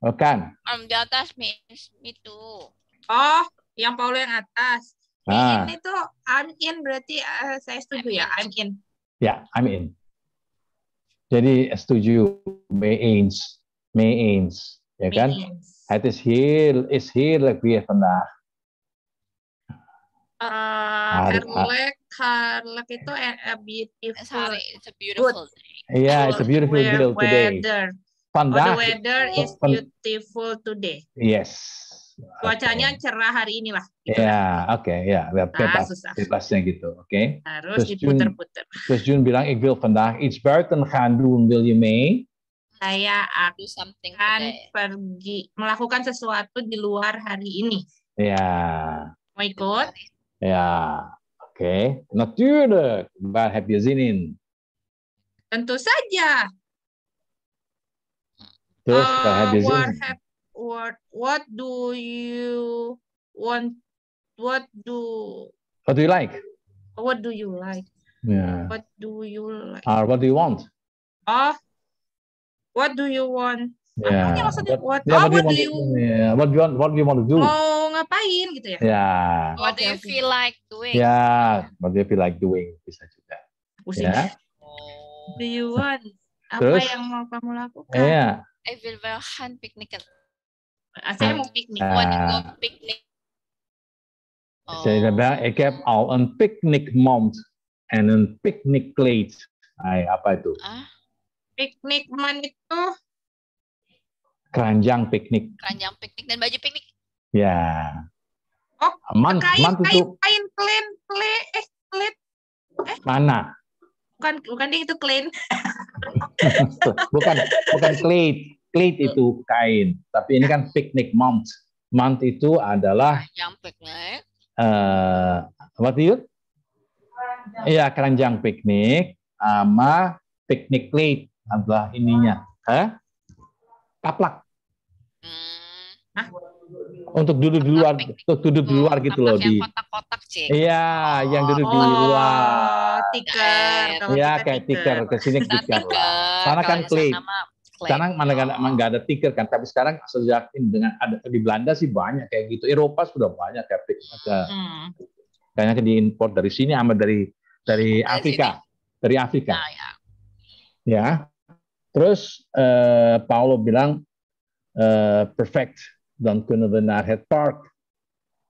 Bukan. Um, di atas May ins itu. Oh, yang Paulo yang atas. May ah. in itu I'm in berarti uh, saya setuju ya? I'm ya, in. I'm in. Ya, I'm in. Jadi setuju May ins. May ins ya kan? Het is, heel, is heerlijk weer vandaag. Uh, heerlijk, heerlijk uh, itu eh, a beautiful. Sorry, it's a beautiful day. Yeah, it's a beautiful day today. Vandaag. Oh, the weather is beautiful today. Yes. Cuacanya okay. cerah hari ini lah. Gitu ya, yeah, oke, okay, ya, yeah. Ah, bebas, nah, bebasnya gitu, oke. Okay? Harus diputer-puter. Terus Jun bilang, ik wil vandaag iets buiten gaan doen, wil je mee? saya akan ya. pergi melakukan sesuatu di luar hari ini. Ya. Mau ikut? Ya. Oke. Okay. Natürlich. Weil happy zinin. Tentu saja. Terus, uh, what, have, what, what do you want? What do? What do you like? What do you like? Yeah. What do you like? Or what do you want? Oh, What do you want? Yeah. Apanya maksudnya what, yeah, oh, what, do you, want, ya. what do you want what do you want to do? Mau ngapain gitu ya? Yeah. What do you feel like doing? yeah. what do you feel like doing bisa juga. Pusing. Yeah. Oh. Do you want apa Terus? yang mau kamu lakukan? Yeah. I will well hunt picnic. Ah, saya ah. mau piknik, uh, want to go picnic. Oh. Saya bilang, nah, I kept al een picnic mount and a picnic plate. Ay, apa itu? Ah? Piknik man itu keranjang piknik. Keranjang piknik dan baju piknik. Ya. Oh, man, kain, man kain, itu. kain, clean, clean, eh, clean. Eh. Mana? Bukan, bukan dia itu clean. bukan, bukan clean clean itu kain. Tapi ini kan piknik mount. Mount itu adalah. Yang piknik. Uh, what you? Iya, keranjang piknik sama piknik plate apa ininya. Hah? Kaplak. Hmm. Hah? Untuk duduk di luar, untuk duduk di luar gitu loh di. Kotak-kotak sih. Iya, yang duduk di oh, luar. Tiker. Iya, iya kayak tiker. sini tiker. karena kan clay. Sekarang mana nggak oh. ada, tiker kan, tapi sekarang sejak ini dengan ada di Belanda sih banyak kayak gitu. Eropa sudah banyak kayak hmm. kayaknya diimpor dari sini sama dari dari Afrika, dari Afrika. Nah, ya. ya. Terus uh, eh, Paulo bilang uh, perfect dan kunnen we naar het park.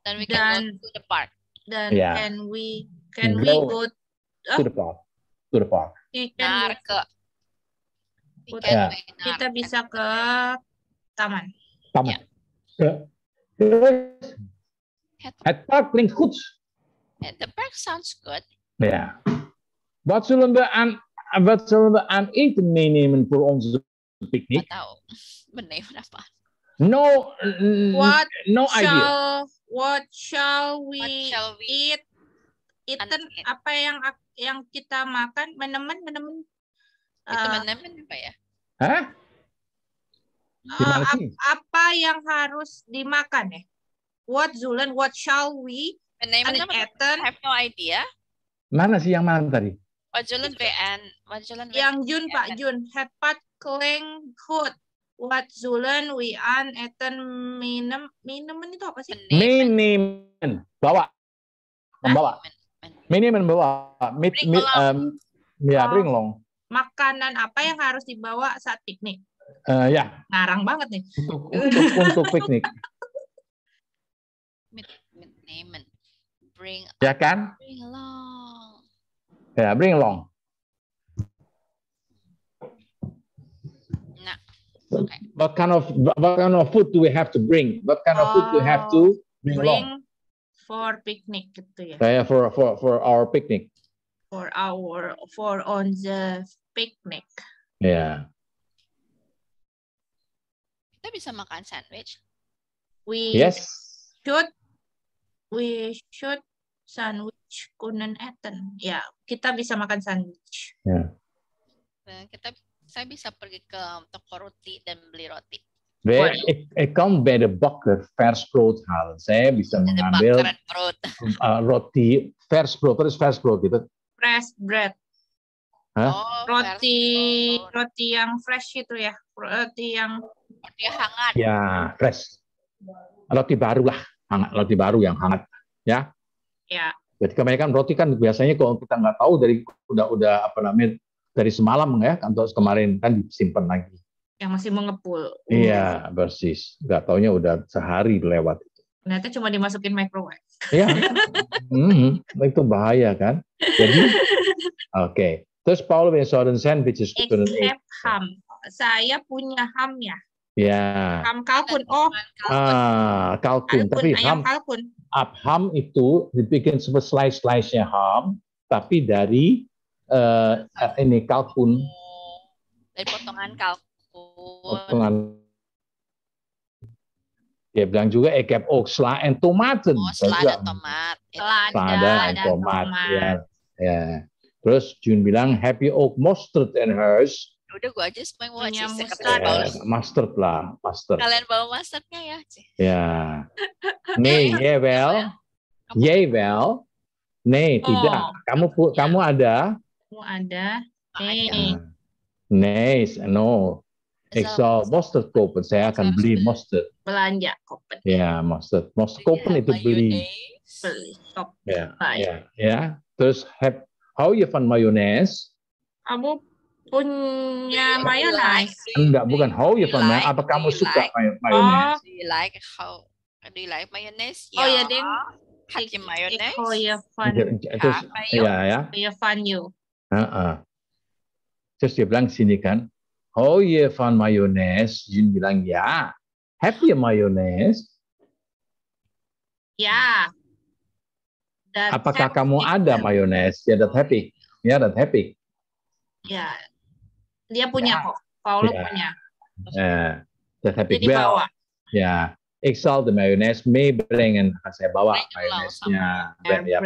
Dan we can dan, go to the park. Dan yeah. can we can mm-hmm. we go, we go to the park? To the park. Kita ke. Kita, yeah. kita bisa ke taman. Taman. Yeah. Terus het park klinkt goed. At the park sounds good. Ja. Yeah. Wat zullen we aan wat zullen we aan eten meenemen voor onze picknick? Nou, Tahu. Meenemen apa? No, what no shall, idea. What shall we, what shall we eat? Eaten apa yang yang kita makan? Menemen, menemen. Ah. menemen apa ya? Hah? Uh, ap apa yang harus dimakan ya? Eh? What Zulan? What shall we? Menemen, I have no idea. Mana sih yang mana tadi? Wajulun PN. Wajulun Yang Jun Pak iya. Jun. Hepat kleng hut. Wajulun wian eten minem. Minemen itu apa sih? Minimen. Bawa. Membawa. Minimen bawa. Mit, mit, um, ya, oh. Makanan apa yang harus dibawa saat piknik? Uh, ya. Ngarang banget nih. Untuk, untuk, untuk piknik. Mit, mit, Bring, ya kan? Bring along. Yeah, bring along. Nah. Okay. What kind of what kind of food do we have to bring? What kind of oh, food do we have to bring, oh, bring along? For picnic gitu ya. Yeah, for for for our picnic. For our for on the picnic. Yeah. Kita bisa makan sandwich. We yes. should we should sandwich kunen eten. Ya, kita bisa makan sandwich. Ya. Nah, kita saya bisa pergi ke toko roti dan beli roti. Be, ik, ik kan bij de bakker vers brood halen. Zij bisa de mengambil brood. Uh, roti fresh brood. Wat is vers brood gitu? Fresh bread. Huh? Oh, roti roti yang fresh itu ya. Roti yang roti hangat. Ya, fresh. Roti baru lah, hangat. Roti baru yang hangat, ya. Ya. Jadi kebanyakan roti kan biasanya kalau kita nggak tahu dari udah-udah apa namanya dari semalam ya atau kan kemarin kan disimpan lagi. Yang masih mengepul. Iya bersih, Nggak taunya udah sehari lewat. itu. Ternyata cuma dimasukin microwave. Iya. mm-hmm. Itu bahaya kan. Jadi oke. Okay. Terus Paul Van which is Except ham. Saya punya ham ya. Ya. Ham kalkun. Oh. Ah, kalkun. Tapi ham, kalkun. abham itu dibikin seperti slice-slice-nya ham, tapi dari uh, ini kalkun. Oh, dari potongan kalkun. Potongan. Dia bilang juga ekap oh, sla and oh, tomat. Oh, sla dan tomat. Sla dan tomat. Ya. Ya. ya. Terus Jun bilang happy oak mustard and hers udah gue aja semua yang bawa Punya eh, lah, mustard. Kalian bawa masternya ya, Cih. Ya. Nih, ya well. Yay well. Nih, oh. tidak. Kamu iya. kamu ada? Kamu ada. Nih. Ya. Ah. Nice, no. Exo mustard kopen. Saya akan beli mustard. Belanja kopen. Ya, mustard. Mustard kopen iya, itu beli. Beli. Ya, ya, ya. Terus have, how you find mayones Aku punya mayonnaise? Enggak, bukan how ya, Pak. Apa kamu suka like, mayonnaise? Oh, you like how? Do you like mayonnaise? Oh ya, ya. ding Haji mayonnaise. Oh ya, fun. ya, ya. Ya, fun you. Uh Terus dia bilang sini kan, oh ya, fun mayonnaise. Jin bilang ya. Happy mayonnaise. Ya. Apakah kamu ada mayonnaise? Ya, that happy. Ya, that happy. Ya, dia punya ya. kok. Paulo yeah. punya. Yeah. tapi Happy ya, Bell. Ya. the mayonnaise may bring akan saya bawa mayonnaise-nya dan ya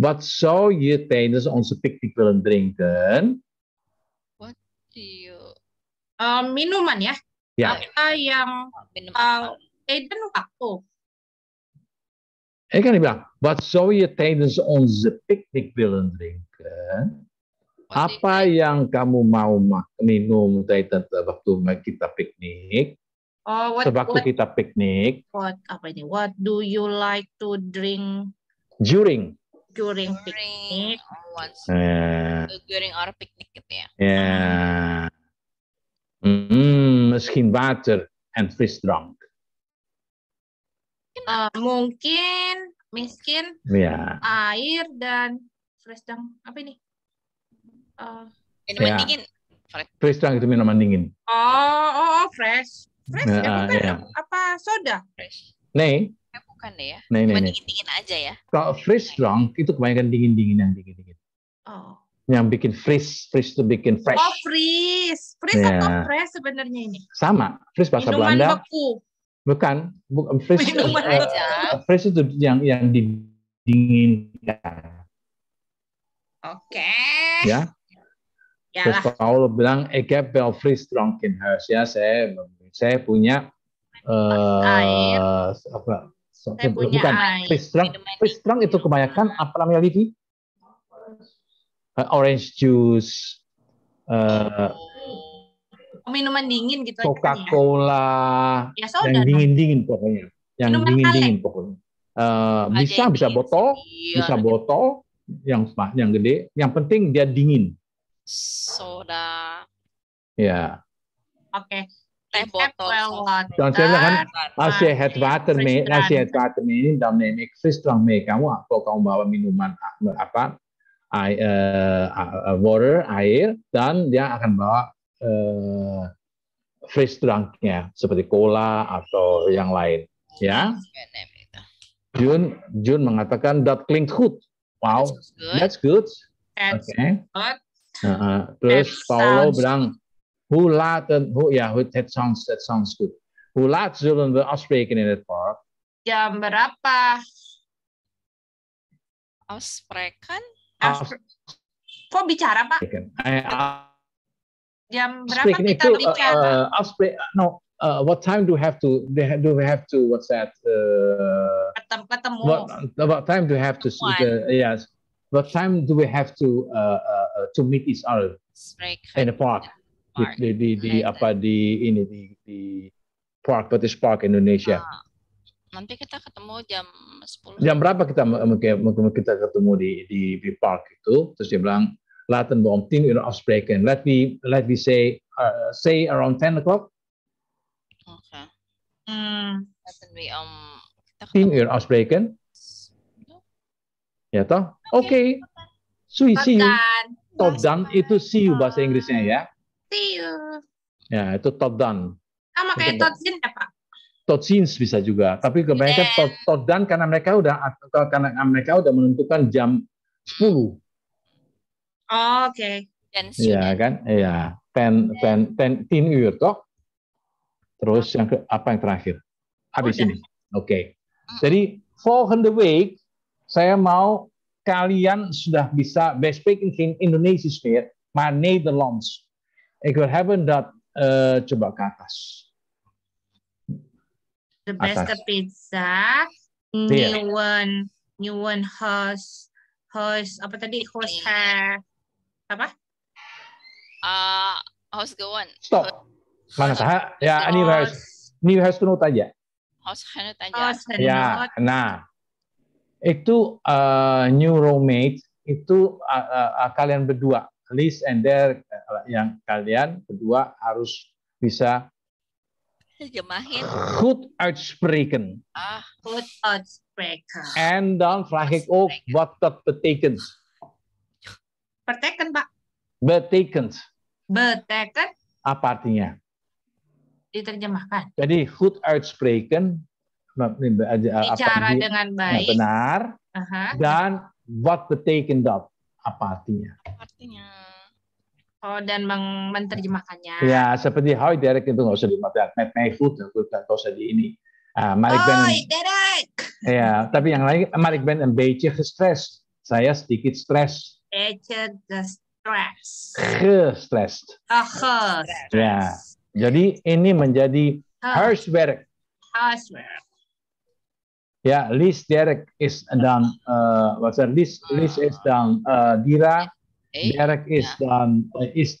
Wat zou je tijdens onze picknick willen drinken? What do you? Uh, minuman ya. Ya. Yeah. Apa yang minuman. Uh, Eden waktu. Ik kan niet bilang. Wat zou je tijdens onze picknick willen drinken? apa yang kamu mau minum waktu kita piknik? Oh, what, what, kita piknik. What apa ini? What do you like to drink during? During piknik. Oh, eh. During our picnic gitu ya. Yeah. Mm, mungkin water and drunk. Uh, mungkin miskin yeah. air dan frisdrank apa ini? minuman ya. dingin. Fresh. fresh itu minuman dingin. Oh, oh, oh fresh. Fresh nah, ya, bukan ya. apa soda? Fresh. Nih. Eh, bukan deh ya. Nih, nih, dingin-dingin aja ya. Kalau fresh strong iya. itu kebanyakan dingin-dingin yang dingin-dingin. Oh. Yang bikin fresh, fresh itu bikin fresh. Oh, fresh Fresh ya. atau fresh sebenarnya ini? Sama, fresh bahasa minuman Belanda. Minuman beku. Bukan, bukan fresh. Minuman uh, aja. Fresh itu yang yang didinginkan. Oke. Okay. Ya, Yalah. Terus Paul bilang, Ega eh, Belfries strong in her. Ya, saya saya punya uh, air. Eh, apa? So, saya bukan, punya bukan. air. strong fish itu kebanyakan apa namanya Livi? Uh, eh, orange juice. Uh, oh, minuman dingin gitu. Kan ya? Coca-Cola. Ya, soda, yang dingin-dingin pokoknya. Yang dingin-dingin pokoknya. Uh, bisa bisa botol, bisa botol yang yang gede. Yang penting dia dingin soda. ya oke Teh botol. Dan saya kan, als je water mee, als je water mee, dan neem ik frisdrank Kamu kalau kamu bawa minuman apa, air, eh, eh, water, air, dan dia akan bawa uh, eh, fresh drunknya seperti cola atau yang lain. Ya. Jun Jun mengatakan that klingt goed. Wow, that's good. That's good. That's okay. good. Uh, plus, Paulo bedankt. Hoe laat, hoe, ja, het sounds, that sounds good. Hoe laat zullen we afspreken in het park? Jam berapa? Afspreken? Ah, afspreken. Kok bicara, Pak? Eh, ah. Jam berapa kita bicara? Uh, afspreken, no, uh, what time do we have to do we have to what's that uh, ketemu what, what time do we have to see the, yes what time do we have to uh, uh, to meet each other in the park, di, di di, di apa di ini di di park British Park Indonesia. Ah, nanti kita ketemu jam 10. Jam berapa kita mungkin kita ketemu di di, di park itu? Terus dia bilang laten we om tien uur afspreken. Let me let me say uh, say around 10 o'clock. Okay. Hmm. Laten we om um, tien uur afspreken. Ja ya toch? Oké. Okay. okay. Sui, see you. Top down itu see you bahasa Inggrisnya ya. See you. Ya, itu top down. Sama kayak top down ya, Pak. Top scenes bisa juga, tapi kebanyakan yeah. top, top down karena mereka udah karena mereka udah menentukan jam 10. Oh, Oke. Okay. Iya kan? Iya. Ten, ten, ten, ten uur toh? Terus yang ke, apa yang terakhir? Habis oh, ini. Oke. Okay. Jadi the week saya mau kalian sudah bisa best speaking in Indonesia sphere, my Netherlands. Ik wil hebben dat uh, eh, coba ke atas. The best atas. pizza, iya. new one, new one host, host apa tadi host hair apa? Uh, ah, host one. Stop. Mana sah? Ya, ini harus, ini harus tunut aja. Host tunut aja. Host Ya, nah itu uh, new roommate itu uh, uh, kalian berdua Liz and Derek eh, yang kalian berdua harus bisa jemahin goed uitspreken. Ah, goed uitspreken. En dan vraag ik ook wat dat betekent. Betekent, Pak. Betaken. Betaken? Apa artinya? Diterjemahkan. Jadi goed uitspreken Uh, bicara dengan nah, baik benar Aha. dan what the taken up apa artinya artinya Oh, dan meng menerjemahkannya. Ya, seperti how Derek itu nggak usah dimatiin. my food, nggak usah di ini. Uh, Malik oh, ben Derek. Ya, tapi yang lain Malik Ben dan beetje stress. Saya sedikit stres. stress. Ke stress. Oh, stress. Ya, jadi ini menjadi work. Harsh work. Yeah, Liz Derek is dan uh, was Liz Liz is dan uh, Dira eh? Derek is yeah. dan uh, is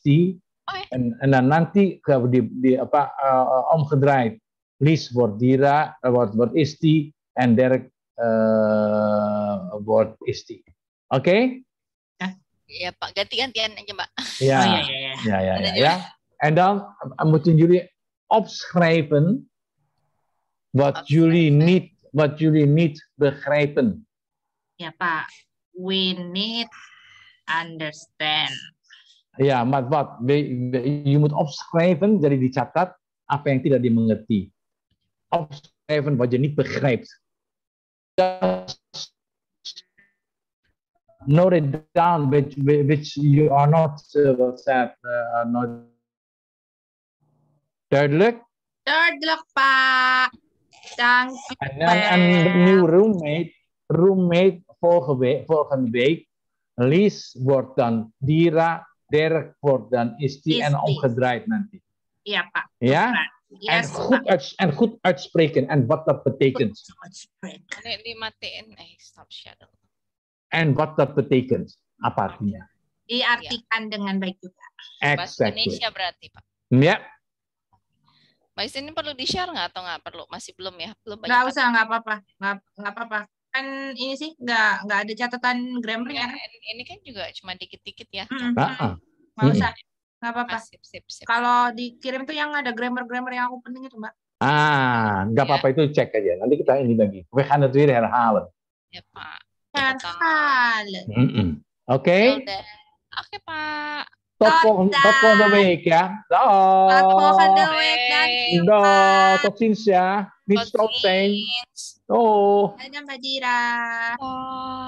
Okay. en, en dan nanti ke di, di apa uh, eh, omgedraaid Liz wordt Dira wordt wordt is Isti en Derek uh, wordt is Isti oke okay? Ya. ya Pak ganti-gantian aja Pak ja ya. oh, ja ja ja ja, ja, ja. en dan moeten jullie opschrijven wat okay. jullie niet what jullie niet begrijpen. Ja, Pak. We need understand. Ya, maar wat? Je moet opschrijven, jadi dicatat apa yang tidak dimengerti. Opschrijven wat je niet begrijpt. note it down which, which you are not uh, not duidelijk duidelijk pak Dank en, een nieuw roommate, roommate volgende week, volgende week. Lies wordt dan Dira, Dirk wordt dan Isti is en omgedraaid nanti. Ja, pa. Ja? Yes, en, goed uit, en goed uitspreken en wat dat betekent. Nee, die matiin. Eh, stop shadow. En wat dat betekent, apa artinya. Diartikan yeah. dengan baik juga. Exactly. Bahasa Indonesia berarti, Pak. Ja, yeah. Mbak Isin ini perlu di-share nggak atau nggak perlu? Masih belum ya? Belum banyak. Nggak usah, nggak apa-apa. Nggak apa-apa. Kan ini sih nggak nggak ada catatan grammar ya. Kan? Ini kan juga cuma dikit-dikit ya. Ah, ah. Gak -hmm. usah. Nggak apa-apa. Ah, Kalau dikirim tuh yang ada grammar-grammar yang aku penting itu, Mbak. Ah, nggak iya. apa-apa ya. itu cek aja. Nanti kita ini bagi. We can do it herhalen. Ya, Pak. Herhalen. Oke. Oke, Pak. Popcorn, popcorn the week ya. Oo. Popcorn the week. Thank you, Do, toxins ya. Meat toxins. Oh. Madam Madira. Oh.